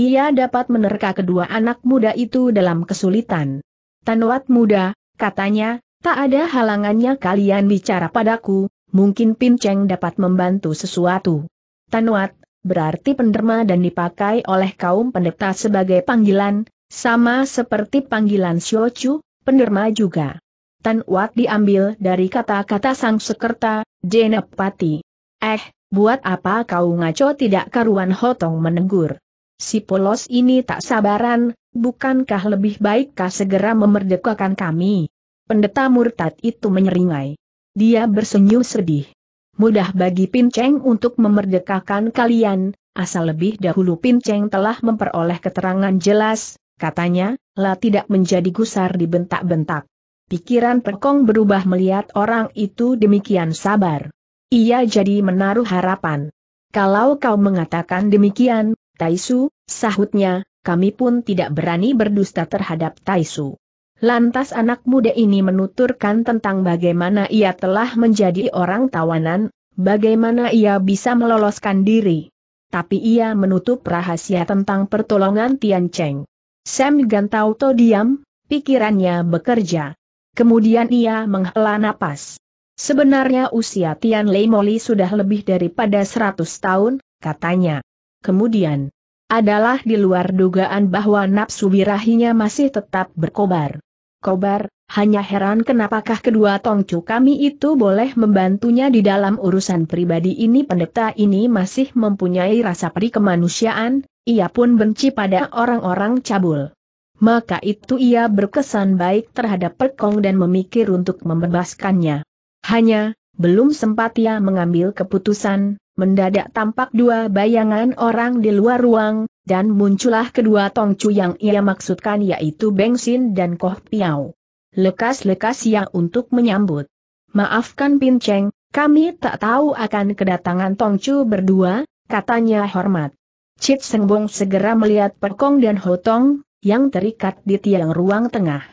ia dapat menerka kedua anak muda itu dalam kesulitan. Tanwat muda, katanya, tak ada halangannya kalian bicara padaku, mungkin Pinceng dapat membantu sesuatu. Tanwat, berarti penderma dan dipakai oleh kaum pendeta sebagai panggilan, sama seperti panggilan Siochu, penderma juga. Tanwat diambil dari kata-kata sang sekerta, Jenepati. Eh, buat apa kau ngaco tidak karuan Hotong menegur si polos ini tak sabaran, bukankah lebih baikkah segera memerdekakan kami? Pendeta murtad itu menyeringai. Dia bersenyum sedih. Mudah bagi Pinceng untuk memerdekakan kalian, asal lebih dahulu Pinceng telah memperoleh keterangan jelas, katanya, lah tidak menjadi gusar dibentak-bentak. Pikiran Perkong berubah melihat orang itu demikian sabar. Ia jadi menaruh harapan. Kalau kau mengatakan demikian, Taisu, sahutnya, kami pun tidak berani berdusta terhadap Taisu. Lantas anak muda ini menuturkan tentang bagaimana ia telah menjadi orang tawanan, bagaimana ia bisa meloloskan diri. Tapi ia menutup rahasia tentang pertolongan Tian Cheng. Sam Gantauto diam, pikirannya bekerja. Kemudian ia menghela napas. Sebenarnya usia Tian Lei Moli sudah lebih daripada 100 tahun, katanya. Kemudian, adalah di luar dugaan bahwa nafsu birahinya masih tetap berkobar. Kobar, hanya heran kenapakah kedua tongcu kami itu boleh membantunya di dalam urusan pribadi ini pendeta ini masih mempunyai rasa peri kemanusiaan, ia pun benci pada orang-orang cabul. Maka itu ia berkesan baik terhadap Perkong dan memikir untuk membebaskannya. Hanya, belum sempat ia mengambil keputusan, mendadak tampak dua bayangan orang di luar ruang, dan muncullah kedua tongcu yang ia maksudkan yaitu bensin dan Koh Piao. Lekas-lekas ia untuk menyambut. Maafkan Pinceng, kami tak tahu akan kedatangan tongcu berdua, katanya hormat. Cit Sengbong segera melihat Perkong dan Hotong, yang terikat di tiang ruang tengah.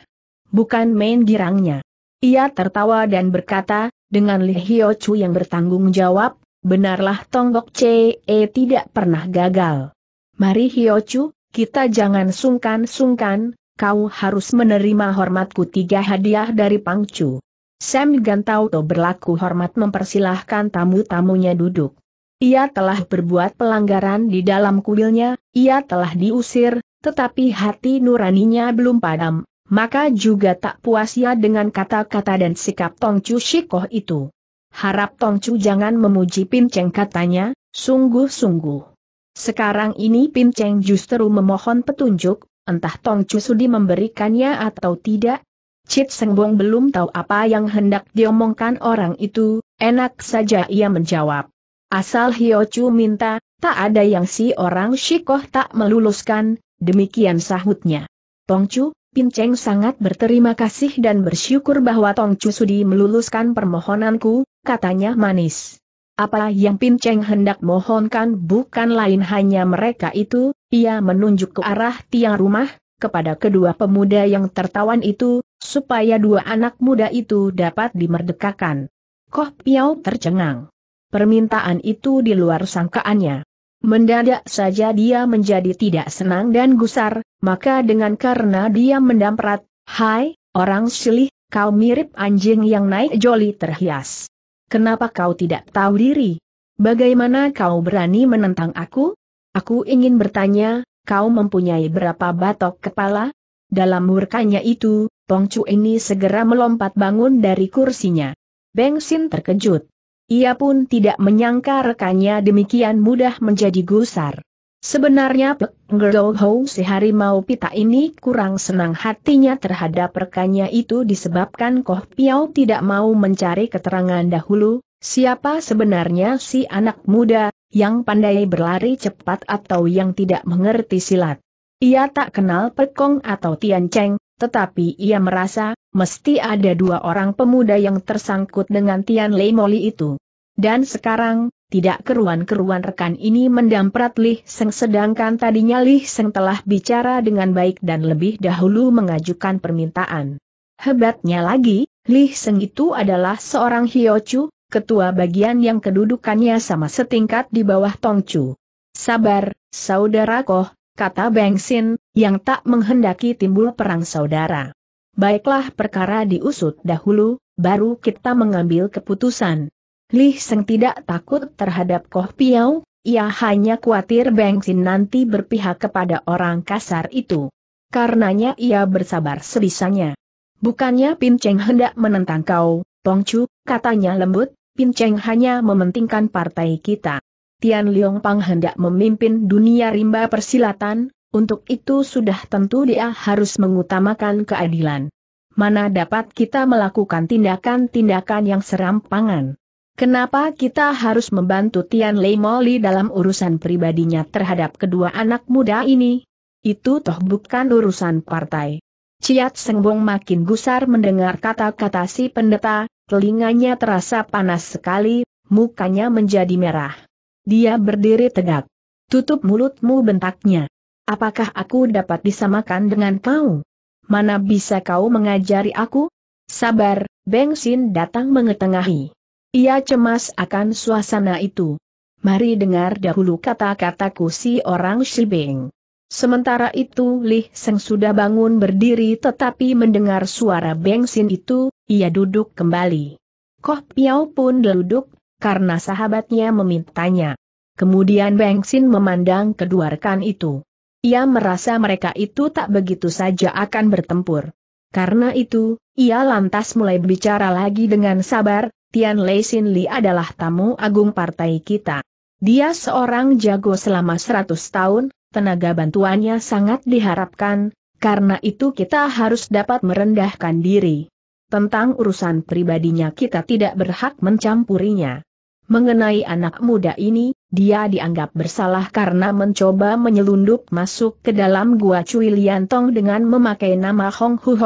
Bukan main girangnya. Ia tertawa dan berkata, dengan Li Hyo Chu yang bertanggung jawab, Benarlah Tonggok CE e tidak pernah gagal. Mari Hiochu, kita jangan sungkan-sungkan, kau harus menerima hormatku tiga hadiah dari Pangcu. Sam Gantauto berlaku hormat mempersilahkan tamu-tamunya duduk. Ia telah berbuat pelanggaran di dalam kuilnya, ia telah diusir, tetapi hati nuraninya belum padam, maka juga tak puas ia dengan kata-kata dan sikap Tong Chu Shikoh itu harap Tong Chu jangan memuji Pin Cheng katanya, sungguh-sungguh. Sekarang ini Pin Cheng justru memohon petunjuk, entah Tong Chu sudi memberikannya atau tidak. Cit Bong belum tahu apa yang hendak diomongkan orang itu, enak saja ia menjawab. Asal Hio Chu minta, tak ada yang si orang Shikoh tak meluluskan, demikian sahutnya. Tong Chu, Pin Cheng sangat berterima kasih dan bersyukur bahwa Tong Chu Sudi meluluskan permohonanku, katanya manis. Apa yang Pin Cheng hendak mohonkan bukan lain hanya mereka itu, ia menunjuk ke arah tiang rumah, kepada kedua pemuda yang tertawan itu, supaya dua anak muda itu dapat dimerdekakan. Koh Piao tercengang. Permintaan itu di luar sangkaannya. Mendadak saja dia menjadi tidak senang dan gusar, maka dengan karena dia mendamprat, Hai, orang silih, kau mirip anjing yang naik joli terhias. Kenapa kau tidak tahu diri? Bagaimana kau berani menentang aku? Aku ingin bertanya, kau mempunyai berapa batok kepala? Dalam murkanya itu, Tongcu ini segera melompat bangun dari kursinya. Beng Sin terkejut. Ia pun tidak menyangka rekannya demikian mudah menjadi gusar. Sebenarnya Pek Ngerdohou si harimau pita ini kurang senang hatinya terhadap rekannya itu disebabkan Koh Piau tidak mau mencari keterangan dahulu, siapa sebenarnya si anak muda, yang pandai berlari cepat atau yang tidak mengerti silat. Ia tak kenal Pekong atau Tian Cheng, tetapi ia merasa, mesti ada dua orang pemuda yang tersangkut dengan Tian Lei Moli itu. Dan sekarang, tidak keruan-keruan rekan ini mendamprat Lih Seng sedangkan tadinya Lih Seng telah bicara dengan baik dan lebih dahulu mengajukan permintaan. Hebatnya lagi, Lih Seng itu adalah seorang Hiochu, ketua bagian yang kedudukannya sama setingkat di bawah Tongcu. Sabar, saudara Koh, kata Bengsin, yang tak menghendaki timbul perang saudara. Baiklah perkara diusut dahulu, baru kita mengambil keputusan. Li Seng tidak takut terhadap Koh Piau, ia hanya khawatir Bengsin nanti berpihak kepada orang kasar itu. Karenanya ia bersabar sebisanya. Bukannya Pin Cheng hendak menentang kau, Chu, katanya lembut, Pin Cheng hanya mementingkan partai kita. Tian Liong Pang hendak memimpin dunia rimba persilatan, untuk itu sudah tentu dia harus mengutamakan keadilan. Mana dapat kita melakukan tindakan-tindakan yang serampangan? Kenapa kita harus membantu Tian Lei Moli dalam urusan pribadinya terhadap kedua anak muda ini? Itu toh bukan urusan partai. Ciat Sengbong makin gusar mendengar kata-kata si pendeta, telinganya terasa panas sekali, mukanya menjadi merah. Dia berdiri tegak. Tutup mulutmu bentaknya. Apakah aku dapat disamakan dengan kau? Mana bisa kau mengajari aku? Sabar, Bengsin datang mengetengahi. Ia cemas akan suasana itu. Mari dengar dahulu kata-kataku si orang Shibeng. Sementara itu Lih Seng sudah bangun berdiri tetapi mendengar suara Bengsin itu, ia duduk kembali. Koh Piao pun duduk karena sahabatnya memintanya. Kemudian Beng Xin memandang kedua rekan itu. Ia merasa mereka itu tak begitu saja akan bertempur. Karena itu, ia lantas mulai bicara lagi dengan sabar, Tian Lei Xin Li adalah tamu agung partai kita. Dia seorang jago selama 100 tahun, tenaga bantuannya sangat diharapkan, karena itu kita harus dapat merendahkan diri. Tentang urusan pribadinya kita tidak berhak mencampurinya. Mengenai anak muda ini, dia dianggap bersalah karena mencoba menyelundup masuk ke dalam gua Cui Liantong dengan memakai nama Hong Hu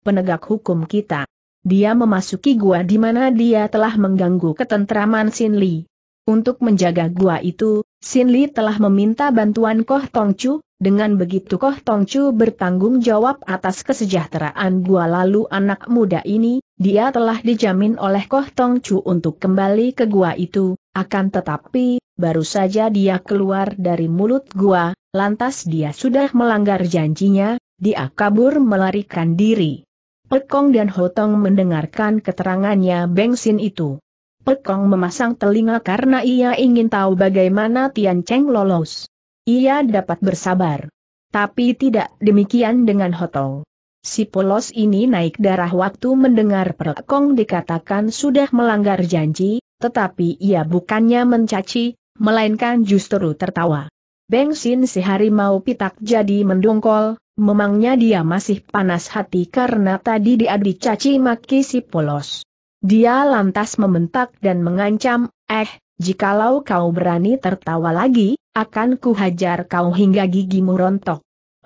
penegak hukum kita. Dia memasuki gua di mana dia telah mengganggu ketentraman Sin Li. Untuk menjaga gua itu, Sin Li telah meminta bantuan Koh Tong Chu, dengan begitu Koh Tong Chu bertanggung jawab atas kesejahteraan gua lalu anak muda ini, dia telah dijamin oleh Koh Tong Chu untuk kembali ke gua itu, akan tetapi, baru saja dia keluar dari mulut gua, lantas dia sudah melanggar janjinya, dia kabur melarikan diri. Pekong dan Hotong mendengarkan keterangannya bensin itu. Pekong memasang telinga karena ia ingin tahu bagaimana Tian Cheng lolos. Ia dapat bersabar. Tapi tidak demikian dengan Hotong. Si polos ini naik darah waktu mendengar Perkong dikatakan sudah melanggar janji, tetapi ia bukannya mencaci, melainkan justru tertawa. Bengsin si harimau pitak jadi mendongkol, memangnya dia masih panas hati karena tadi dia dicaci maki si polos. Dia lantas membentak dan mengancam, eh, jikalau kau berani tertawa lagi, akan kuhajar kau hingga gigimu rontok.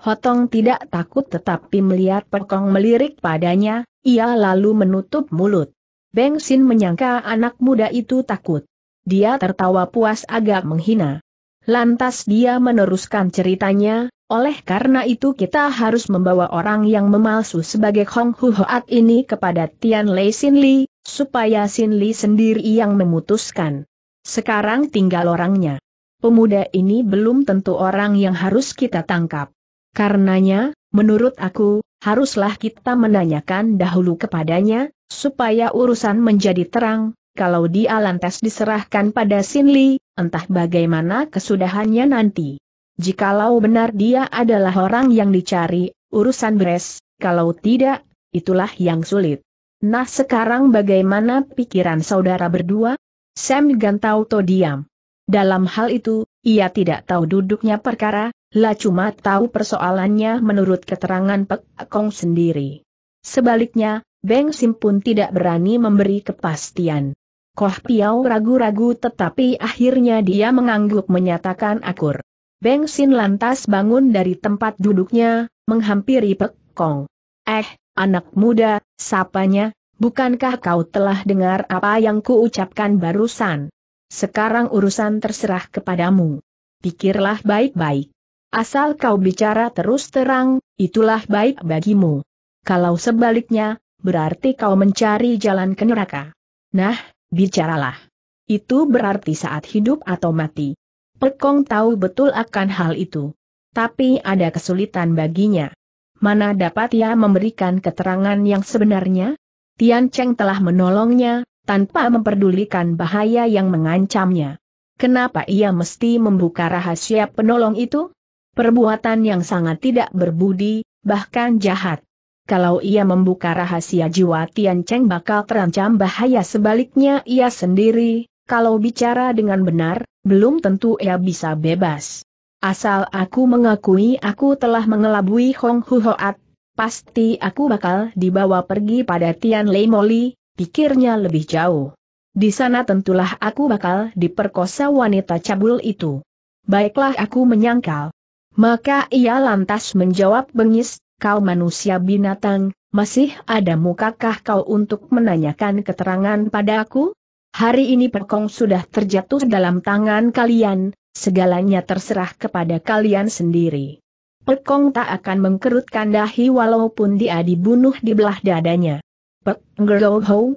Hotong tidak takut tetapi melihat Pekong melirik padanya, ia lalu menutup mulut. Beng Sin menyangka anak muda itu takut. Dia tertawa puas agak menghina. Lantas dia meneruskan ceritanya, oleh karena itu kita harus membawa orang yang memalsu sebagai Hong Hu Hoat ini kepada Tian Lei Sin Li, supaya Sin Li sendiri yang memutuskan. Sekarang tinggal orangnya. Pemuda ini belum tentu orang yang harus kita tangkap. Karenanya, menurut aku, haruslah kita menanyakan dahulu kepadanya, supaya urusan menjadi terang, kalau dia lantas diserahkan pada Sinli, entah bagaimana kesudahannya nanti. Jikalau benar dia adalah orang yang dicari, urusan beres, kalau tidak, itulah yang sulit. Nah sekarang bagaimana pikiran saudara berdua? Sam Gantauto diam. Dalam hal itu, ia tidak tahu duduknya perkara, La cuma tahu persoalannya menurut keterangan Pek Kong sendiri. Sebaliknya, Beng Sim pun tidak berani memberi kepastian. Koh Piao ragu-ragu tetapi akhirnya dia mengangguk menyatakan akur. Beng Sin lantas bangun dari tempat duduknya, menghampiri Pek Kong. Eh, anak muda, sapanya, bukankah kau telah dengar apa yang kuucapkan barusan? Sekarang urusan terserah kepadamu. Pikirlah baik-baik. Asal kau bicara terus terang, itulah baik bagimu. Kalau sebaliknya, berarti kau mencari jalan ke neraka. Nah, bicaralah. Itu berarti saat hidup atau mati. Pekong tahu betul akan hal itu. Tapi ada kesulitan baginya. Mana dapat ia memberikan keterangan yang sebenarnya? Tian Cheng telah menolongnya, tanpa memperdulikan bahaya yang mengancamnya. Kenapa ia mesti membuka rahasia penolong itu? Perbuatan yang sangat tidak berbudi, bahkan jahat. Kalau ia membuka rahasia jiwa Tian Cheng bakal terancam bahaya sebaliknya ia sendiri, kalau bicara dengan benar, belum tentu ia bisa bebas. Asal aku mengakui aku telah mengelabui Hong Hoat, pasti aku bakal dibawa pergi pada Tian Lei Moli, pikirnya lebih jauh. Di sana tentulah aku bakal diperkosa wanita cabul itu. Baiklah aku menyangkal, maka ia lantas menjawab bengis, kau manusia binatang, masih ada mukakah kau untuk menanyakan keterangan padaku? Hari ini perkong sudah terjatuh dalam tangan kalian, segalanya terserah kepada kalian sendiri. Perkong tak akan mengkerutkan dahi walaupun dia dibunuh di belah dadanya. Pek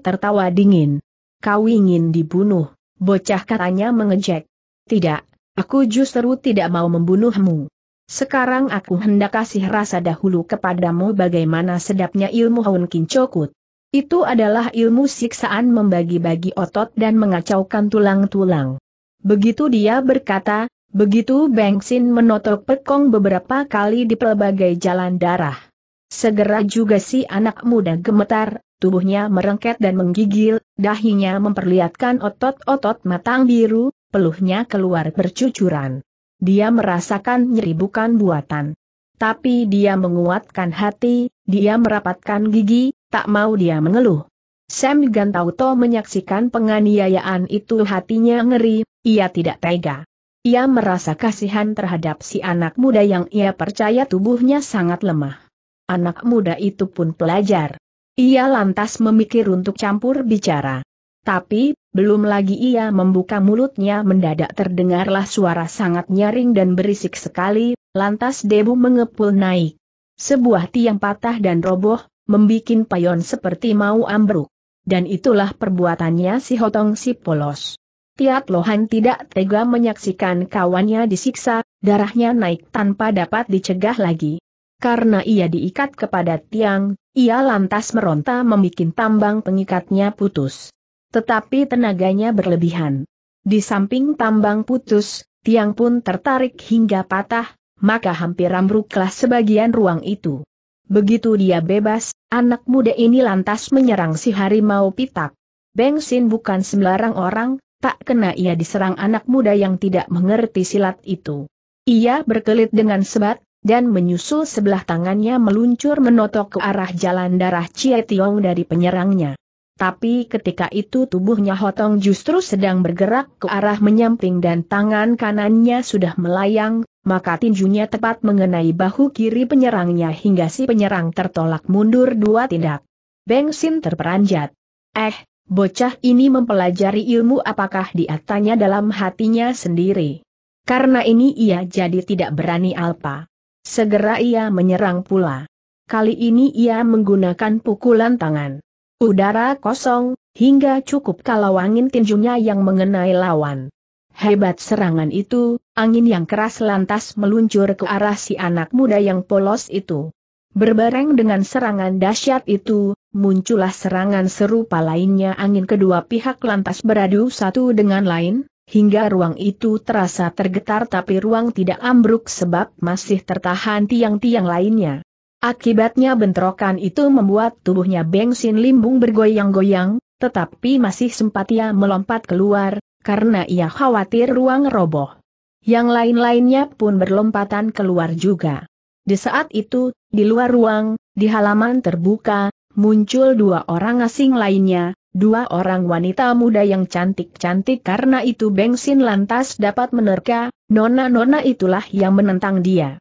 tertawa dingin. Kau ingin dibunuh, bocah katanya mengejek. Tidak, aku justru tidak mau membunuhmu. Sekarang aku hendak kasih rasa dahulu kepadamu bagaimana sedapnya ilmu Hon Kincokut. Itu adalah ilmu siksaan membagi-bagi otot dan mengacaukan tulang-tulang. Begitu dia berkata, begitu Bengsin menotok pekong beberapa kali di pelbagai jalan darah. Segera juga si anak muda gemetar, tubuhnya merengket dan menggigil, dahinya memperlihatkan otot-otot matang biru, peluhnya keluar bercucuran. Dia merasakan nyeri bukan buatan. Tapi dia menguatkan hati, dia merapatkan gigi, tak mau dia mengeluh. Sam Gantauto menyaksikan penganiayaan itu hatinya ngeri, ia tidak tega. Ia merasa kasihan terhadap si anak muda yang ia percaya tubuhnya sangat lemah. Anak muda itu pun pelajar. Ia lantas memikir untuk campur bicara. Tapi, belum lagi ia membuka mulutnya mendadak terdengarlah suara sangat nyaring dan berisik sekali, lantas debu mengepul naik. Sebuah tiang patah dan roboh, membuat payon seperti mau ambruk. Dan itulah perbuatannya si Hotong si Polos. Tiat Lohan tidak tega menyaksikan kawannya disiksa, darahnya naik tanpa dapat dicegah lagi. Karena ia diikat kepada tiang, ia lantas meronta membuat tambang pengikatnya putus. Tetapi tenaganya berlebihan. Di samping tambang putus, tiang pun tertarik hingga patah, maka hampir ambruklah sebagian ruang itu. Begitu dia bebas, anak muda ini lantas menyerang si harimau pitak. Bengsin bukan sembarang orang, tak kena ia diserang anak muda yang tidak mengerti silat itu. Ia berkelit dengan sebat, dan menyusul sebelah tangannya meluncur menotok ke arah jalan darah Cie Tiong dari penyerangnya tapi ketika itu tubuhnya Hotong justru sedang bergerak ke arah menyamping dan tangan kanannya sudah melayang, maka tinjunya tepat mengenai bahu kiri penyerangnya hingga si penyerang tertolak mundur dua tindak. Beng Sin terperanjat. Eh, bocah ini mempelajari ilmu apakah diatanya dalam hatinya sendiri. Karena ini ia jadi tidak berani alpa. Segera ia menyerang pula. Kali ini ia menggunakan pukulan tangan. Udara kosong, hingga cukup kalau angin tinjunya yang mengenai lawan. Hebat serangan itu, angin yang keras lantas meluncur ke arah si anak muda yang polos itu. Berbareng dengan serangan dahsyat itu, muncullah serangan serupa lainnya angin kedua pihak lantas beradu satu dengan lain, hingga ruang itu terasa tergetar tapi ruang tidak ambruk sebab masih tertahan tiang-tiang lainnya. Akibatnya bentrokan itu membuat tubuhnya Beng Bengsin Limbung bergoyang-goyang, tetapi masih sempat ia melompat keluar, karena ia khawatir ruang roboh. Yang lain-lainnya pun berlompatan keluar juga. Di saat itu, di luar ruang, di halaman terbuka, muncul dua orang asing lainnya, dua orang wanita muda yang cantik-cantik karena itu Beng Bengsin lantas dapat menerka, nona-nona itulah yang menentang dia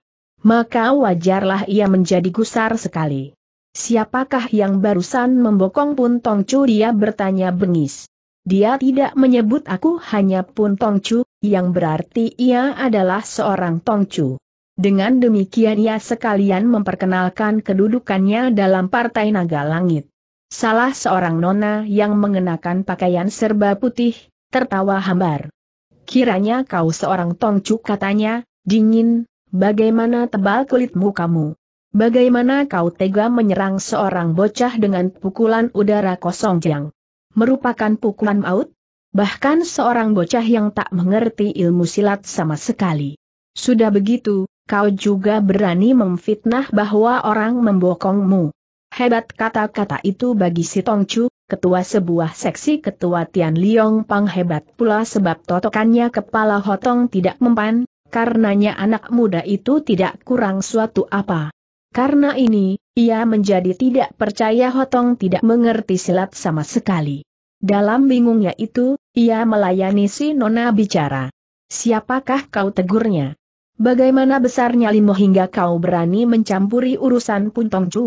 maka wajarlah ia menjadi gusar sekali. Siapakah yang barusan membokong Pun Tongcu dia bertanya bengis. Dia tidak menyebut aku hanya Pun Tongcu, yang berarti ia adalah seorang Tongcu. Dengan demikian ia sekalian memperkenalkan kedudukannya dalam Partai Naga Langit. Salah seorang nona yang mengenakan pakaian serba putih, tertawa hambar. Kiranya kau seorang tongcu katanya, dingin, Bagaimana tebal kulitmu kamu? Bagaimana kau tega menyerang seorang bocah dengan pukulan udara kosong yang merupakan pukulan maut? Bahkan seorang bocah yang tak mengerti ilmu silat sama sekali. Sudah begitu, kau juga berani memfitnah bahwa orang membokongmu. Hebat kata-kata itu bagi si Tongcu, ketua sebuah seksi ketua Tian Liong Pang hebat pula sebab totokannya kepala hotong tidak mempan, karenanya anak muda itu tidak kurang suatu apa. Karena ini, ia menjadi tidak percaya Hotong tidak mengerti silat sama sekali. Dalam bingungnya itu, ia melayani si Nona bicara. Siapakah kau tegurnya? Bagaimana besarnya limo hingga kau berani mencampuri urusan Puntong Chu?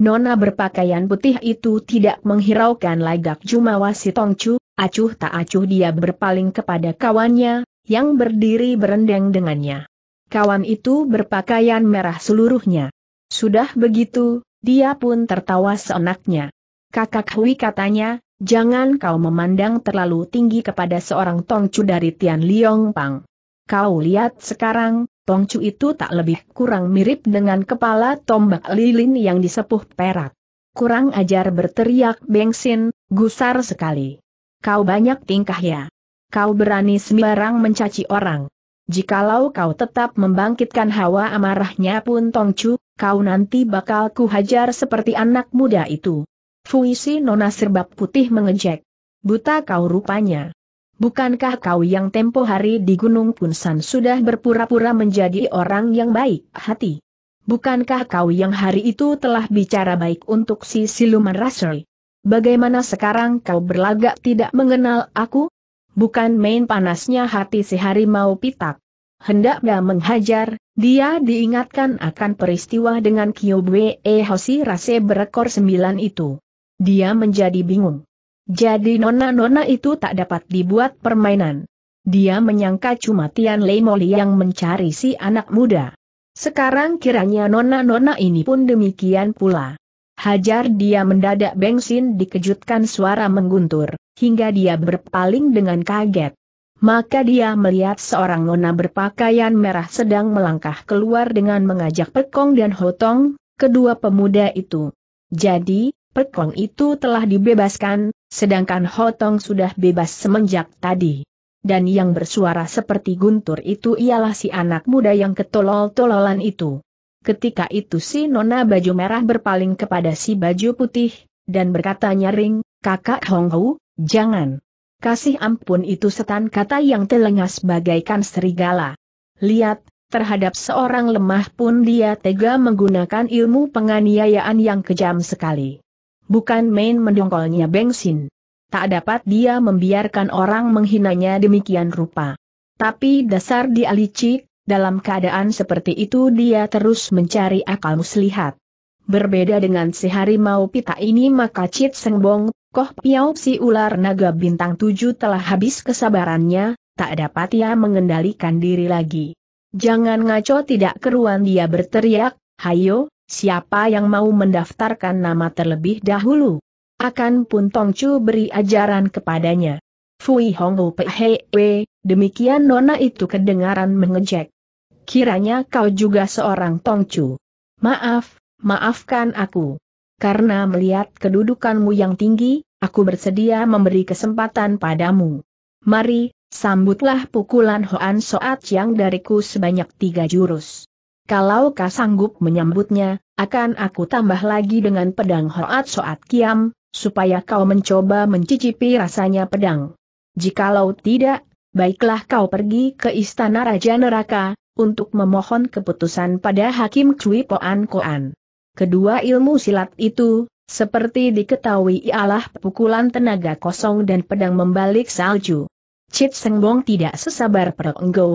Nona berpakaian putih itu tidak menghiraukan lagak Jumawa si Tongcu, acuh tak acuh dia berpaling kepada kawannya, yang berdiri berendang dengannya. Kawan itu berpakaian merah seluruhnya. Sudah begitu, dia pun tertawa seenaknya. Kakak Hui katanya, jangan kau memandang terlalu tinggi kepada seorang Tongcu dari Tian Liong Pang. Kau lihat sekarang, Tongcu itu tak lebih kurang mirip dengan kepala tombak lilin yang disepuh perak. Kurang ajar berteriak bensin, gusar sekali. Kau banyak tingkah ya kau berani sembarang mencaci orang. Jikalau kau tetap membangkitkan hawa amarahnya pun Tongcu, kau nanti bakal kuhajar seperti anak muda itu. Fuisi nona serbap putih mengejek. Buta kau rupanya. Bukankah kau yang tempo hari di Gunung Punsan sudah berpura-pura menjadi orang yang baik hati? Bukankah kau yang hari itu telah bicara baik untuk si siluman rasul? Bagaimana sekarang kau berlagak tidak mengenal aku? bukan main panasnya hati si harimau pitak. Hendaknya menghajar, dia diingatkan akan peristiwa dengan Kyobwe e Hoshi Rase berekor sembilan itu. Dia menjadi bingung. Jadi nona-nona itu tak dapat dibuat permainan. Dia menyangka cuma Tian Molly yang mencari si anak muda. Sekarang kiranya nona-nona ini pun demikian pula. Hajar dia mendadak bensin dikejutkan suara mengguntur, hingga dia berpaling dengan kaget. Maka dia melihat seorang nona berpakaian merah sedang melangkah keluar dengan mengajak Pekong dan Hotong, kedua pemuda itu. Jadi, Pekong itu telah dibebaskan, sedangkan Hotong sudah bebas semenjak tadi. Dan yang bersuara seperti guntur itu ialah si anak muda yang ketolol-tololan itu. Ketika itu si nona baju merah berpaling kepada si baju putih, dan berkata nyaring, kakak Hong Hu, jangan. Kasih ampun itu setan kata yang telengas bagaikan serigala. Lihat, terhadap seorang lemah pun dia tega menggunakan ilmu penganiayaan yang kejam sekali. Bukan main mendongkolnya bensin. Tak dapat dia membiarkan orang menghinanya demikian rupa. Tapi dasar dia licik, dalam keadaan seperti itu dia terus mencari akal muslihat. Berbeda dengan si harimau pita ini maka Cit Sengbong, Koh Piau si ular naga bintang tujuh telah habis kesabarannya, tak dapat ia mengendalikan diri lagi. Jangan ngaco tidak keruan dia berteriak, hayo, siapa yang mau mendaftarkan nama terlebih dahulu? Akan pun Tong Chu beri ajaran kepadanya. Fui Hong Pehewe, demikian nona itu kedengaran mengejek kiranya kau juga seorang tongcu. Maaf, maafkan aku. Karena melihat kedudukanmu yang tinggi, aku bersedia memberi kesempatan padamu. Mari, sambutlah pukulan Hoan Soat yang dariku sebanyak tiga jurus. Kalau kau sanggup menyambutnya, akan aku tambah lagi dengan pedang Hoat Soat Kiam, supaya kau mencoba mencicipi rasanya pedang. Jikalau tidak, baiklah kau pergi ke istana Raja Neraka, untuk memohon keputusan pada Hakim Cui Poan Koan. Kedua ilmu silat itu, seperti diketahui ialah pukulan tenaga kosong dan pedang membalik salju. Cit Sengbong tidak sesabar perenggau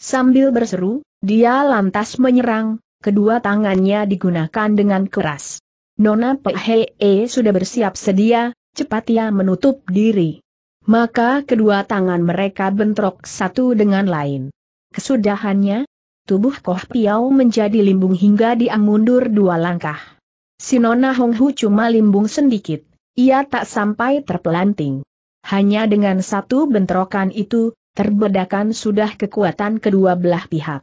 Sambil berseru, dia lantas menyerang, kedua tangannya digunakan dengan keras. Nona Pehe e sudah bersiap sedia, cepat ia menutup diri. Maka kedua tangan mereka bentrok satu dengan lain. Kesudahannya, tubuh Koh Piao menjadi limbung hingga dia mundur dua langkah. Sinona Hong Hu cuma limbung sedikit, ia tak sampai terpelanting. Hanya dengan satu bentrokan itu, terbedakan sudah kekuatan kedua belah pihak.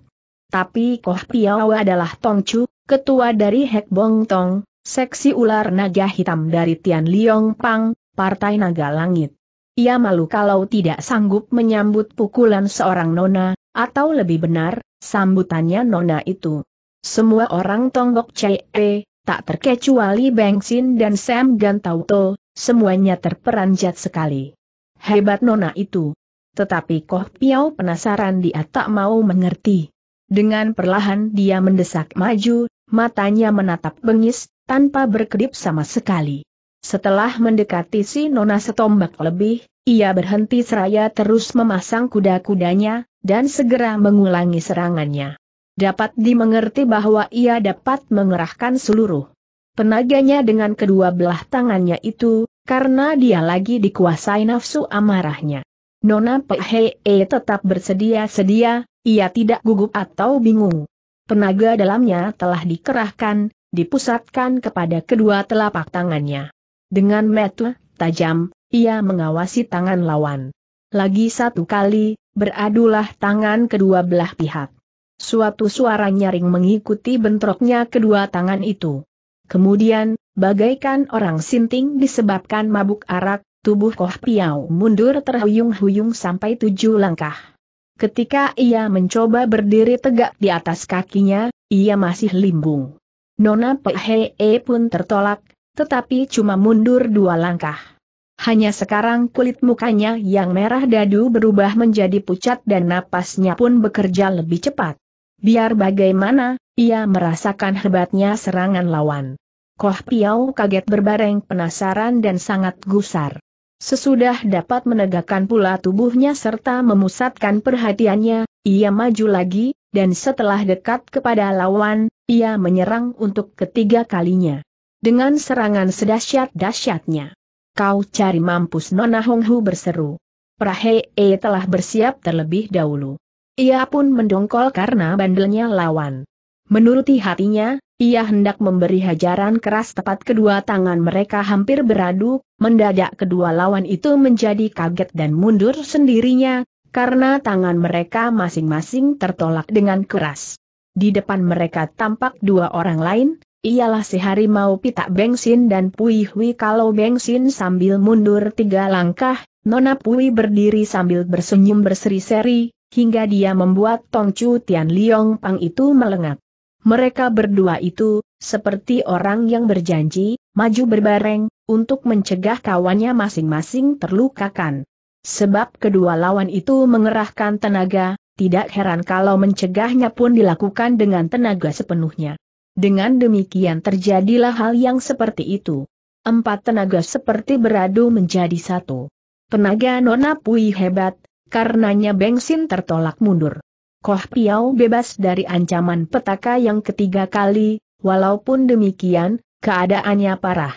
Tapi Koh Piao adalah Tong Chu, ketua dari Hek Bong Tong, seksi ular naga hitam dari Tian Liong Pang, Partai Naga Langit. Ia malu kalau tidak sanggup menyambut pukulan seorang nona, atau lebih benar, sambutannya nona itu. Semua orang tonggok CE, tak terkecuali Bengsin dan Sam Gantauto, semuanya terperanjat sekali. Hebat nona itu. Tetapi Koh Piau penasaran dia tak mau mengerti. Dengan perlahan dia mendesak maju, matanya menatap bengis, tanpa berkedip sama sekali. Setelah mendekati si Nona setombak lebih, ia berhenti seraya terus memasang kuda-kudanya, dan segera mengulangi serangannya. Dapat dimengerti bahwa ia dapat mengerahkan seluruh tenaganya dengan kedua belah tangannya itu, karena dia lagi dikuasai nafsu amarahnya. Nona Phee tetap bersedia-sedia, ia tidak gugup atau bingung. Tenaga dalamnya telah dikerahkan, dipusatkan kepada kedua telapak tangannya. Dengan metu, tajam, ia mengawasi tangan lawan. Lagi satu kali, beradulah tangan kedua belah pihak. Suatu suara nyaring mengikuti bentroknya kedua tangan itu. Kemudian, bagaikan orang sinting disebabkan mabuk arak, tubuh Koh Piau mundur terhuyung-huyung sampai tujuh langkah. Ketika ia mencoba berdiri tegak di atas kakinya, ia masih limbung. Nona Pehe pun tertolak, tetapi cuma mundur dua langkah. Hanya sekarang kulit mukanya yang merah dadu berubah menjadi pucat dan napasnya pun bekerja lebih cepat. Biar bagaimana, ia merasakan hebatnya serangan lawan. Koh Piau kaget berbareng penasaran dan sangat gusar. Sesudah dapat menegakkan pula tubuhnya serta memusatkan perhatiannya, ia maju lagi, dan setelah dekat kepada lawan, ia menyerang untuk ketiga kalinya. Dengan serangan sedasyat-dasyatnya. Kau cari mampus Nona Hong Hu berseru. Prahee telah bersiap terlebih dahulu. Ia pun mendongkol karena bandelnya lawan. Menuruti hatinya, ia hendak memberi hajaran keras tepat kedua tangan mereka hampir beradu, mendadak kedua lawan itu menjadi kaget dan mundur sendirinya, karena tangan mereka masing-masing tertolak dengan keras. Di depan mereka tampak dua orang lain, ialah si harimau pitak Bengsin dan Pui Hui kalau Bengsin sambil mundur tiga langkah, Nona Pui berdiri sambil bersenyum berseri-seri, hingga dia membuat Tong Chu Tian Liong Pang itu melengat. Mereka berdua itu, seperti orang yang berjanji, maju berbareng, untuk mencegah kawannya masing-masing terlukakan. Sebab kedua lawan itu mengerahkan tenaga, tidak heran kalau mencegahnya pun dilakukan dengan tenaga sepenuhnya. Dengan demikian terjadilah hal yang seperti itu. Empat tenaga seperti beradu menjadi satu. Tenaga Nona Pui hebat, karenanya bensin tertolak mundur. Koh Piau bebas dari ancaman petaka yang ketiga kali, walaupun demikian, keadaannya parah.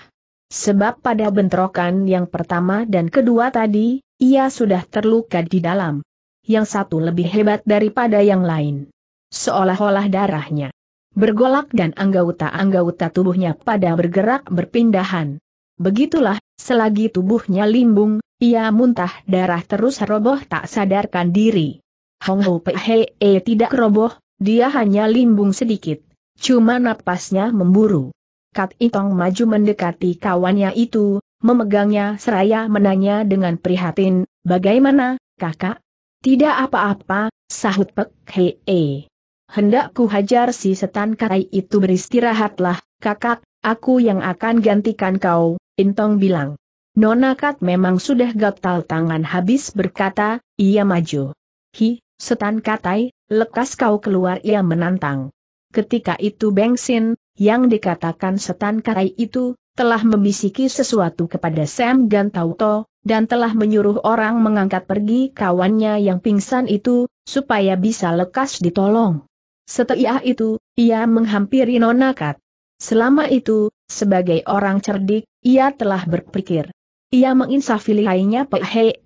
Sebab pada bentrokan yang pertama dan kedua tadi, ia sudah terluka di dalam. Yang satu lebih hebat daripada yang lain. Seolah-olah darahnya bergolak dan anggota-anggota tubuhnya pada bergerak berpindahan. Begitulah, selagi tubuhnya limbung, ia muntah darah terus roboh tak sadarkan diri. Hong Ho Hei -e tidak roboh, dia hanya limbung sedikit. Cuma napasnya memburu. Kat Itong maju mendekati kawannya itu, memegangnya seraya menanya dengan prihatin, bagaimana, kakak? Tidak apa-apa, sahut Pek Hei -e hendak ku hajar si setan karai itu beristirahatlah, kakak, aku yang akan gantikan kau, Intong bilang. Nona Kat memang sudah gatal tangan habis berkata, ia maju. Hi, setan katai, lekas kau keluar ia menantang. Ketika itu Bengsin, yang dikatakan setan karai itu, telah membisiki sesuatu kepada Sam Gantauto, dan telah menyuruh orang mengangkat pergi kawannya yang pingsan itu, supaya bisa lekas ditolong. Setelah itu, ia menghampiri Nonakat. Selama itu, sebagai orang cerdik, ia telah berpikir. Ia menginsafi lihainya Pak Hei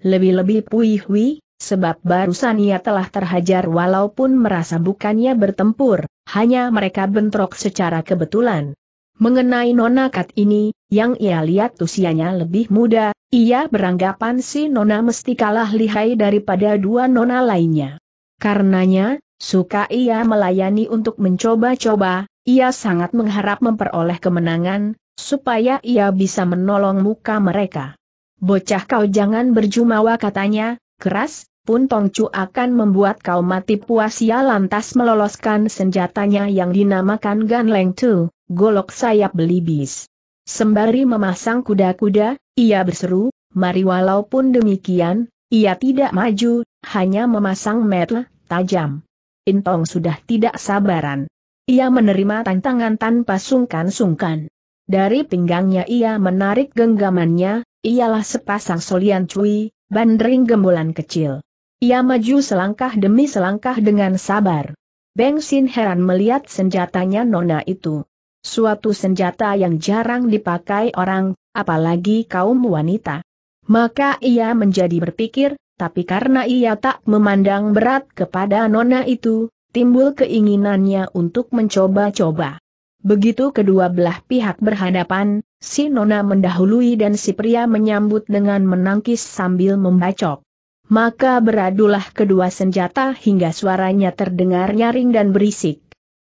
lebih-lebih Pui Hui, sebab barusan ia telah terhajar walaupun merasa bukannya bertempur, hanya mereka bentrok secara kebetulan. Mengenai Nona Kat ini, yang ia lihat usianya lebih muda, ia beranggapan si Nona mesti kalah lihai daripada dua Nona lainnya. Karenanya, Suka ia melayani untuk mencoba-coba, ia sangat mengharap memperoleh kemenangan, supaya ia bisa menolong muka mereka. Bocah kau jangan berjumawa katanya, keras, pun Tongcu akan membuat kau mati puas ia lantas meloloskan senjatanya yang dinamakan Leng Tu, golok sayap belibis. Sembari memasang kuda-kuda, ia berseru, mari walaupun demikian, ia tidak maju, hanya memasang metel tajam. Intong sudah tidak sabaran. Ia menerima tantangan tanpa sungkan-sungkan. Dari pinggangnya ia menarik genggamannya, ialah sepasang solian cuy, bandring gemulan kecil. Ia maju selangkah demi selangkah dengan sabar. Beng Sin heran melihat senjatanya nona itu. Suatu senjata yang jarang dipakai orang, apalagi kaum wanita. Maka ia menjadi berpikir, tapi karena ia tak memandang berat kepada nona itu, timbul keinginannya untuk mencoba-coba. Begitu kedua belah pihak berhadapan, si nona mendahului dan si pria menyambut dengan menangkis sambil membacok. Maka beradulah kedua senjata hingga suaranya terdengar nyaring dan berisik.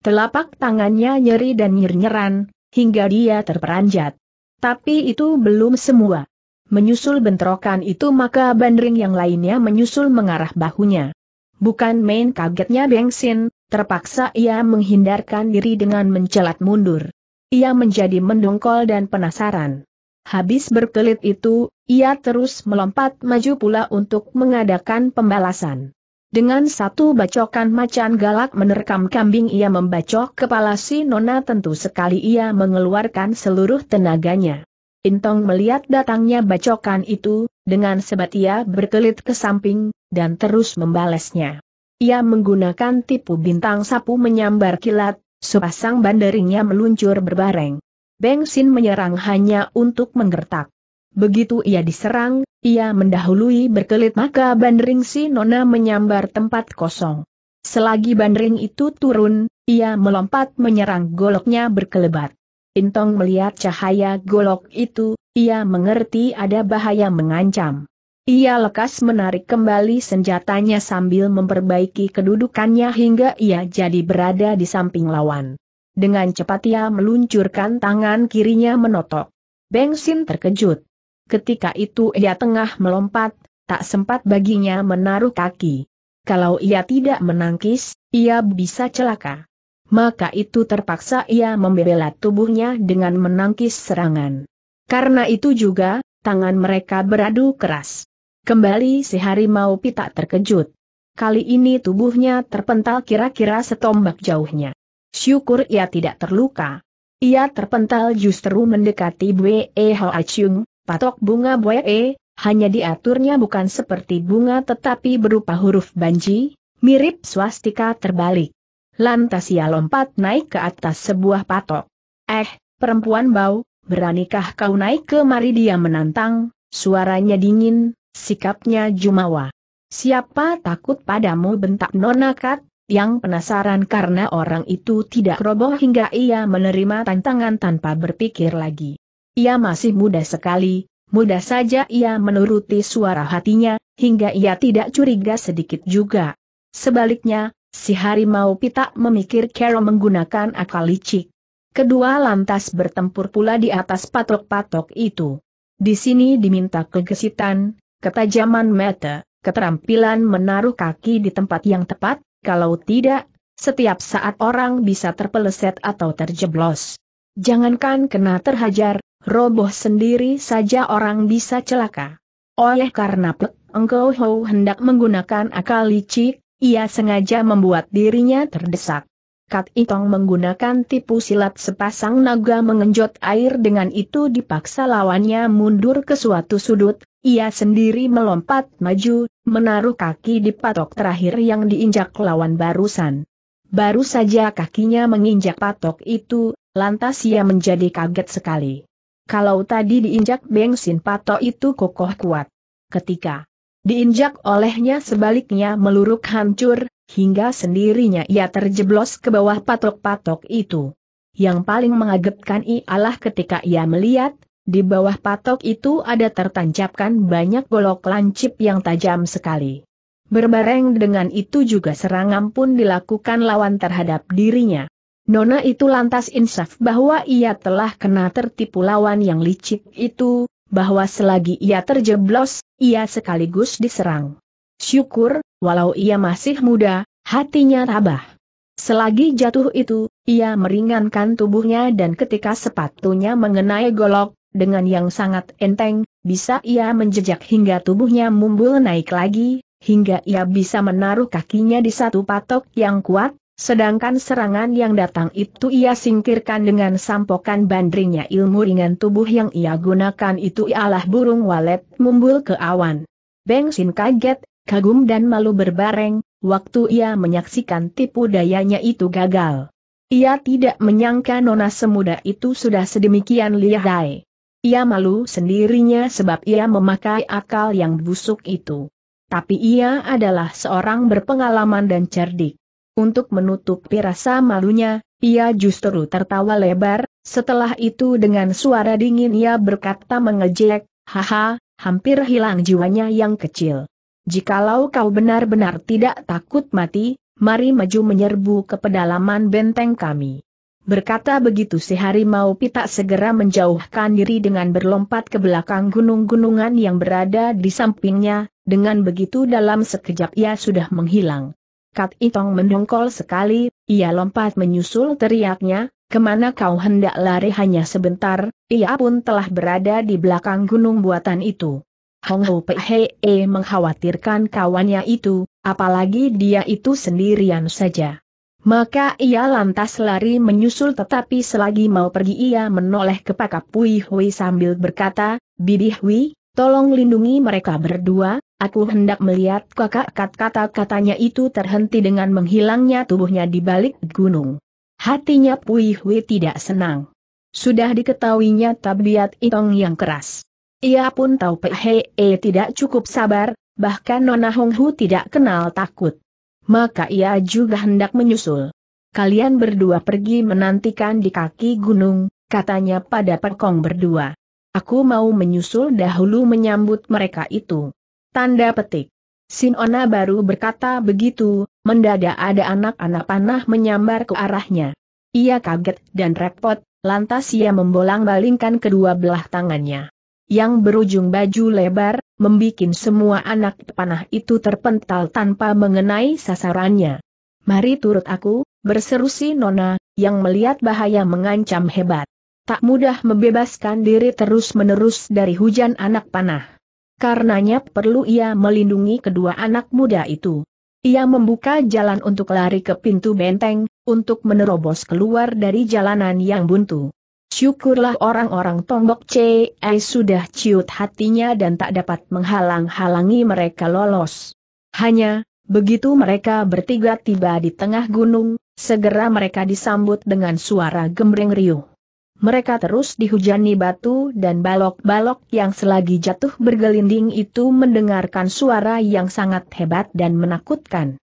Telapak tangannya nyeri dan nyernyeran, hingga dia terperanjat. Tapi itu belum semua. Menyusul bentrokan itu maka bandring yang lainnya menyusul mengarah bahunya. Bukan main kagetnya Bengsin, terpaksa ia menghindarkan diri dengan mencelat mundur. Ia menjadi mendongkol dan penasaran. Habis berkelit itu, ia terus melompat maju pula untuk mengadakan pembalasan. Dengan satu bacokan macan galak menerkam kambing ia membacok kepala si Nona tentu sekali ia mengeluarkan seluruh tenaganya. Intong melihat datangnya bacokan itu, dengan sebat ia berkelit ke samping, dan terus membalasnya. Ia menggunakan tipu bintang sapu menyambar kilat, sepasang banderingnya meluncur berbareng. Bengsin menyerang hanya untuk menggertak. Begitu ia diserang, ia mendahului berkelit maka bandering si Nona menyambar tempat kosong. Selagi bandering itu turun, ia melompat menyerang goloknya berkelebat. Intong melihat cahaya golok itu, ia mengerti ada bahaya mengancam. Ia lekas menarik kembali senjatanya sambil memperbaiki kedudukannya hingga ia jadi berada di samping lawan. Dengan cepat ia meluncurkan tangan kirinya menotok. Bengsin terkejut. Ketika itu ia tengah melompat, tak sempat baginya menaruh kaki. Kalau ia tidak menangkis, ia bisa celaka maka itu terpaksa ia membela tubuhnya dengan menangkis serangan. Karena itu juga, tangan mereka beradu keras. Kembali si harimau pita terkejut. Kali ini tubuhnya terpental kira-kira setombak jauhnya. Syukur ia tidak terluka. Ia terpental justru mendekati Bwe e A Chung, patok bunga Bwe, e, hanya diaturnya bukan seperti bunga tetapi berupa huruf banji, mirip swastika terbalik. Lantas ia lompat naik ke atas sebuah patok. Eh, perempuan bau, beranikah kau naik kemari dia menantang, suaranya dingin, sikapnya jumawa. Siapa takut padamu bentak Nonakat. yang penasaran karena orang itu tidak roboh hingga ia menerima tantangan tanpa berpikir lagi. Ia masih muda sekali, mudah saja ia menuruti suara hatinya, hingga ia tidak curiga sedikit juga. Sebaliknya, Si harimau pita memikir Carol menggunakan akal licik. Kedua lantas bertempur pula di atas patok-patok itu. Di sini diminta kegesitan, ketajaman mata, keterampilan menaruh kaki di tempat yang tepat, kalau tidak, setiap saat orang bisa terpeleset atau terjeblos. Jangankan kena terhajar, roboh sendiri saja orang bisa celaka. Oleh karena Pek Engkau hendak menggunakan akal licik, ia sengaja membuat dirinya terdesak. Kat Itong menggunakan tipu silat sepasang naga mengenjot air dengan itu dipaksa lawannya mundur ke suatu sudut, ia sendiri melompat maju, menaruh kaki di patok terakhir yang diinjak lawan barusan. Baru saja kakinya menginjak patok itu, lantas ia menjadi kaget sekali. Kalau tadi diinjak bensin patok itu kokoh kuat. Ketika Diinjak olehnya sebaliknya meluruk hancur, hingga sendirinya ia terjeblos ke bawah patok-patok itu. Yang paling mengagetkan ialah ketika ia melihat, di bawah patok itu ada tertancapkan banyak golok lancip yang tajam sekali. Berbareng dengan itu juga serangan pun dilakukan lawan terhadap dirinya. Nona itu lantas insaf bahwa ia telah kena tertipu lawan yang licik itu, bahwa selagi ia terjeblos, ia sekaligus diserang. Syukur, walau ia masih muda, hatinya tabah. Selagi jatuh itu, ia meringankan tubuhnya dan ketika sepatunya mengenai golok, dengan yang sangat enteng, bisa ia menjejak hingga tubuhnya mumbul naik lagi, hingga ia bisa menaruh kakinya di satu patok yang kuat, Sedangkan serangan yang datang itu ia singkirkan dengan sampokan bandringnya ilmu ringan tubuh yang ia gunakan itu ialah burung walet mumbul ke awan. Beng Sin kaget, kagum dan malu berbareng, waktu ia menyaksikan tipu dayanya itu gagal. Ia tidak menyangka nona semuda itu sudah sedemikian lihai. Ia malu sendirinya sebab ia memakai akal yang busuk itu. Tapi ia adalah seorang berpengalaman dan cerdik. Untuk menutupi rasa malunya, ia justru tertawa lebar, setelah itu dengan suara dingin ia berkata mengejek, haha, hampir hilang jiwanya yang kecil. Jikalau kau benar-benar tidak takut mati, mari maju menyerbu ke pedalaman benteng kami. Berkata begitu si harimau pita segera menjauhkan diri dengan berlompat ke belakang gunung-gunungan yang berada di sampingnya, dengan begitu dalam sekejap ia sudah menghilang. Kat Itong mendongkol sekali, ia lompat menyusul teriaknya, kemana kau hendak lari hanya sebentar, ia pun telah berada di belakang gunung buatan itu. Hong Ho E mengkhawatirkan kawannya itu, apalagi dia itu sendirian saja. Maka ia lantas lari menyusul tetapi selagi mau pergi ia menoleh ke pakap Pui Hui sambil berkata, Bibi Hui, tolong lindungi mereka berdua, Aku hendak melihat kakak kat kata-katanya itu terhenti dengan menghilangnya tubuhnya di balik gunung. Hatinya Pui Hui tidak senang. Sudah diketahuinya tabiat Itong yang keras. Ia pun tahu Phe eh, tidak cukup sabar, bahkan Nona Hong Hu tidak kenal takut. Maka ia juga hendak menyusul. Kalian berdua pergi menantikan di kaki gunung, katanya pada perkong berdua. Aku mau menyusul dahulu menyambut mereka itu. Tanda petik. Sinona baru berkata begitu, mendadak ada anak-anak panah menyambar ke arahnya. Ia kaget dan repot, lantas ia membolang-balingkan kedua belah tangannya. Yang berujung baju lebar, membuat semua anak panah itu terpental tanpa mengenai sasarannya. Mari turut aku, berseru si Nona, yang melihat bahaya mengancam hebat. Tak mudah membebaskan diri terus-menerus dari hujan anak panah. Karenanya perlu ia melindungi kedua anak muda itu. Ia membuka jalan untuk lari ke pintu benteng, untuk menerobos keluar dari jalanan yang buntu. Syukurlah orang-orang Tongbok C.E. sudah ciut hatinya dan tak dapat menghalang-halangi mereka lolos. Hanya, begitu mereka bertiga tiba di tengah gunung, segera mereka disambut dengan suara gembreng riuh mereka terus dihujani batu dan balok-balok yang selagi jatuh bergelinding itu mendengarkan suara yang sangat hebat dan menakutkan.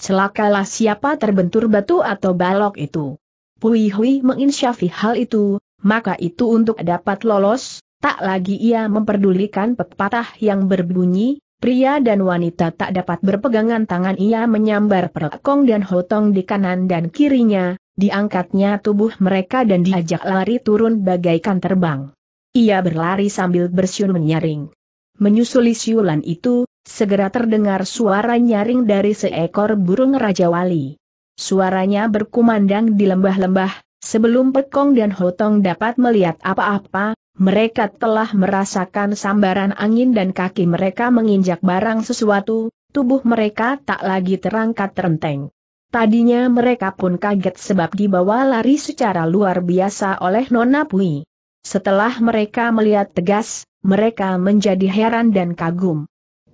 Celakalah siapa terbentur batu atau balok itu. Pui Hui menginsyafi hal itu, maka itu untuk dapat lolos, tak lagi ia memperdulikan pepatah yang berbunyi, pria dan wanita tak dapat berpegangan tangan ia menyambar perlekong dan hotong di kanan dan kirinya, diangkatnya tubuh mereka dan diajak lari turun bagaikan terbang. Ia berlari sambil bersiul menyaring. Menyusuli siulan itu, segera terdengar suara nyaring dari seekor burung Raja Wali. Suaranya berkumandang di lembah-lembah, sebelum Pekong dan Hotong dapat melihat apa-apa, mereka telah merasakan sambaran angin dan kaki mereka menginjak barang sesuatu, tubuh mereka tak lagi terangkat renteng. Tadinya mereka pun kaget sebab dibawa lari secara luar biasa oleh Nona Pui. Setelah mereka melihat tegas, mereka menjadi heran dan kagum.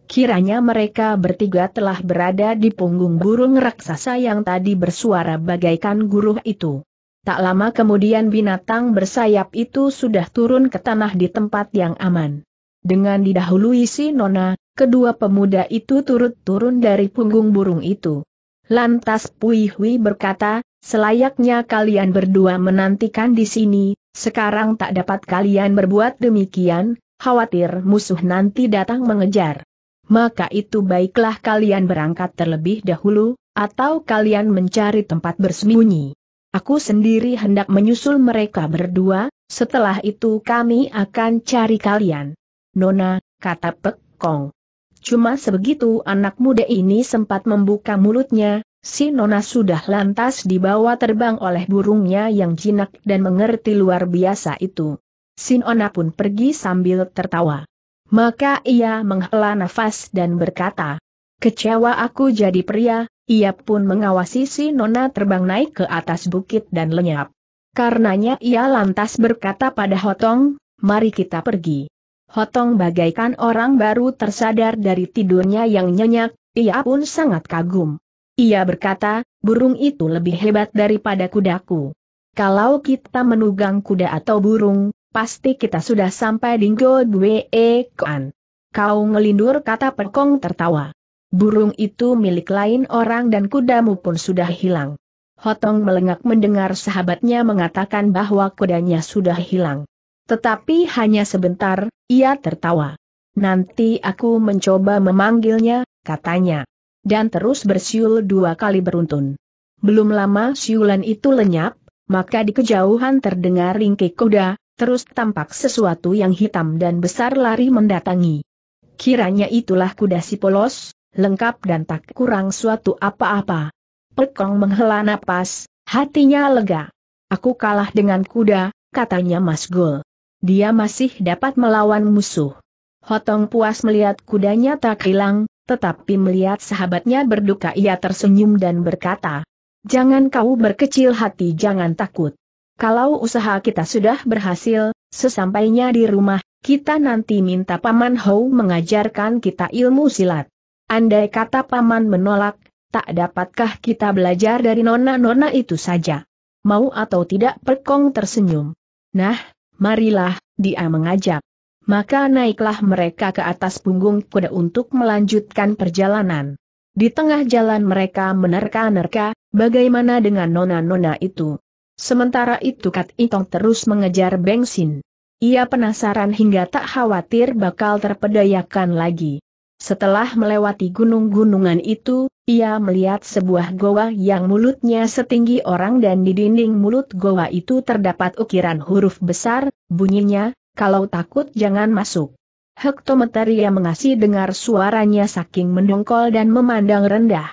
Kiranya mereka bertiga telah berada di punggung burung raksasa yang tadi bersuara bagaikan guruh itu. Tak lama kemudian binatang bersayap itu sudah turun ke tanah di tempat yang aman. Dengan didahului si Nona, kedua pemuda itu turut turun dari punggung burung itu. Lantas Pui Hui berkata, selayaknya kalian berdua menantikan di sini, sekarang tak dapat kalian berbuat demikian, khawatir musuh nanti datang mengejar. Maka itu baiklah kalian berangkat terlebih dahulu, atau kalian mencari tempat bersembunyi. Aku sendiri hendak menyusul mereka berdua, setelah itu kami akan cari kalian. Nona, kata Pek Kong. Cuma sebegitu anak muda ini sempat membuka mulutnya, si Nona sudah lantas dibawa terbang oleh burungnya yang jinak dan mengerti luar biasa itu. Si Nona pun pergi sambil tertawa. Maka ia menghela nafas dan berkata, Kecewa aku jadi pria, ia pun mengawasi si Nona terbang naik ke atas bukit dan lenyap. Karenanya ia lantas berkata pada Hotong, mari kita pergi. Hotong bagaikan orang baru tersadar dari tidurnya yang nyenyak, ia pun sangat kagum. Ia berkata, burung itu lebih hebat daripada kudaku. Kalau kita menunggang kuda atau burung, pasti kita sudah sampai di Godwe Kuan. Kau ngelindur kata Perkong tertawa. Burung itu milik lain orang dan kudamu pun sudah hilang. Hotong melengak mendengar sahabatnya mengatakan bahwa kudanya sudah hilang. Tetapi hanya sebentar, ia tertawa. Nanti aku mencoba memanggilnya, katanya. Dan terus bersiul dua kali beruntun. Belum lama siulan itu lenyap, maka di kejauhan terdengar ringkik kuda, terus tampak sesuatu yang hitam dan besar lari mendatangi. Kiranya itulah kuda si polos, lengkap dan tak kurang suatu apa-apa. Pekong menghela napas, hatinya lega. Aku kalah dengan kuda, katanya Mas Gol dia masih dapat melawan musuh. Hotong puas melihat kudanya tak hilang, tetapi melihat sahabatnya berduka ia tersenyum dan berkata, Jangan kau berkecil hati jangan takut. Kalau usaha kita sudah berhasil, sesampainya di rumah, kita nanti minta Paman Hou mengajarkan kita ilmu silat. Andai kata Paman menolak, tak dapatkah kita belajar dari nona-nona itu saja? Mau atau tidak Perkong tersenyum. Nah, marilah, dia mengajak. Maka naiklah mereka ke atas punggung kuda untuk melanjutkan perjalanan. Di tengah jalan mereka menerka-nerka, bagaimana dengan nona-nona itu. Sementara itu Kat Itong terus mengejar bensin. Ia penasaran hingga tak khawatir bakal terpedayakan lagi. Setelah melewati gunung-gunungan itu, ia melihat sebuah goa yang mulutnya setinggi orang dan di dinding mulut goa itu terdapat ukiran huruf besar, bunyinya, kalau takut jangan masuk. Hektometer ia mengasih dengar suaranya saking mendongkol dan memandang rendah.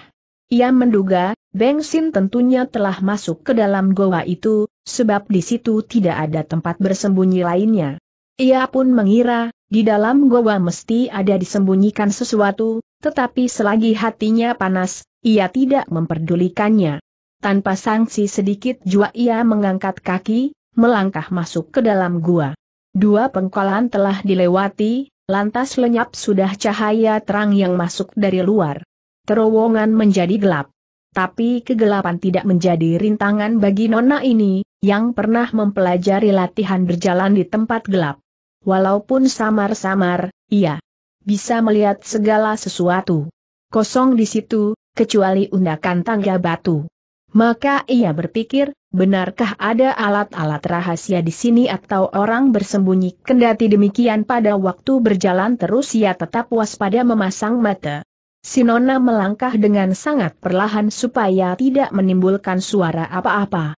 Ia menduga, bensin tentunya telah masuk ke dalam goa itu, sebab di situ tidak ada tempat bersembunyi lainnya. Ia pun mengira, di dalam goa mesti ada disembunyikan sesuatu, tetapi selagi hatinya panas, ia tidak memperdulikannya. Tanpa sanksi sedikit juga ia mengangkat kaki, melangkah masuk ke dalam gua. Dua pengkolan telah dilewati, lantas lenyap sudah cahaya terang yang masuk dari luar. Terowongan menjadi gelap. Tapi kegelapan tidak menjadi rintangan bagi Nona ini, yang pernah mempelajari latihan berjalan di tempat gelap. Walaupun samar-samar, ia bisa melihat segala sesuatu. Kosong di situ, kecuali undakan tangga batu. Maka ia berpikir, benarkah ada alat-alat rahasia di sini atau orang bersembunyi? Kendati demikian pada waktu berjalan terus ia tetap waspada memasang mata. Sinona melangkah dengan sangat perlahan supaya tidak menimbulkan suara apa-apa.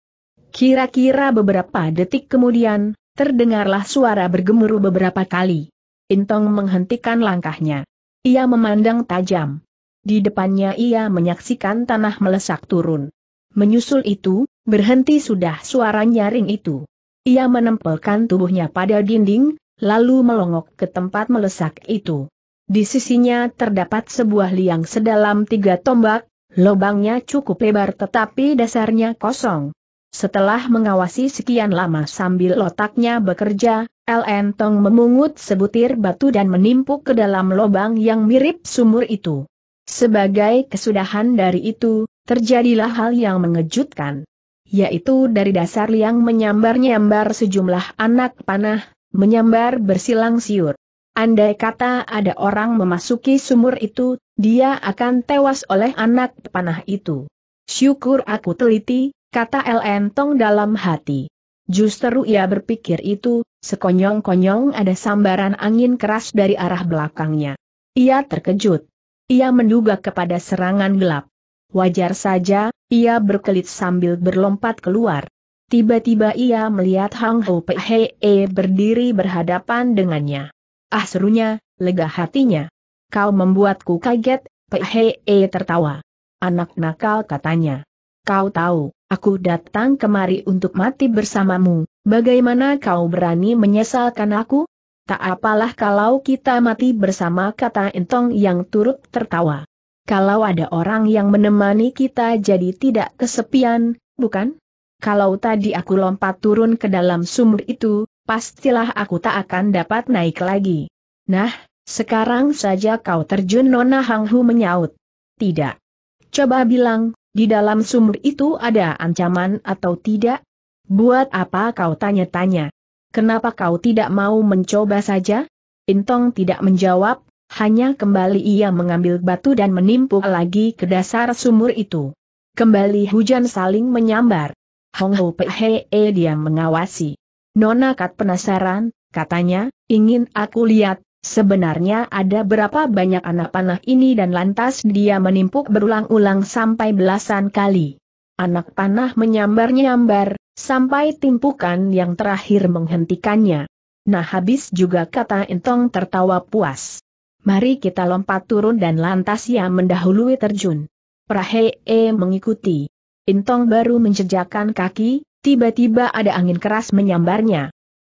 Kira-kira beberapa detik kemudian, terdengarlah suara bergemuruh beberapa kali. Intong menghentikan langkahnya. Ia memandang tajam. Di depannya ia menyaksikan tanah melesak turun. Menyusul itu, berhenti sudah suara nyaring itu. Ia menempelkan tubuhnya pada dinding, lalu melongok ke tempat melesak itu. Di sisinya terdapat sebuah liang sedalam tiga tombak, lobangnya cukup lebar tetapi dasarnya kosong. Setelah mengawasi sekian lama sambil otaknya bekerja, LN Tong memungut sebutir batu dan menimpuk ke dalam lubang yang mirip sumur itu. Sebagai kesudahan dari itu, terjadilah hal yang mengejutkan. Yaitu dari dasar liang menyambar-nyambar sejumlah anak panah, menyambar bersilang siur. Andai kata ada orang memasuki sumur itu, dia akan tewas oleh anak panah itu. Syukur aku teliti, kata LN Tong dalam hati. Justru ia berpikir itu, sekonyong-konyong ada sambaran angin keras dari arah belakangnya. Ia terkejut. Ia menduga kepada serangan gelap. Wajar saja, ia berkelit sambil berlompat keluar. Tiba-tiba ia melihat Hang Ho e berdiri berhadapan dengannya. Ah serunya, lega hatinya. Kau membuatku kaget, e tertawa. Anak nakal katanya. Kau tahu, Aku datang kemari untuk mati bersamamu, bagaimana kau berani menyesalkan aku? Tak apalah kalau kita mati bersama kata Entong yang turut tertawa. Kalau ada orang yang menemani kita jadi tidak kesepian, bukan? Kalau tadi aku lompat turun ke dalam sumur itu, pastilah aku tak akan dapat naik lagi. Nah, sekarang saja kau terjun Nona Hanghu menyaut. Tidak. Coba bilang, di dalam sumur itu ada ancaman atau tidak? Buat apa kau tanya-tanya? Kenapa kau tidak mau mencoba saja? Intong tidak menjawab, hanya kembali ia mengambil batu dan menimpuk lagi ke dasar sumur itu. Kembali hujan saling menyambar. Hong Ho Pehe eh, dia mengawasi. Nona Kat penasaran, katanya, ingin aku lihat, Sebenarnya ada berapa banyak anak panah ini dan lantas dia menimpuk berulang-ulang sampai belasan kali. Anak panah menyambar-nyambar, sampai timpukan yang terakhir menghentikannya. Nah habis juga kata Entong tertawa puas. Mari kita lompat turun dan lantas ia mendahului terjun. Prahee mengikuti. Entong baru menjejakkan kaki, tiba-tiba ada angin keras menyambarnya.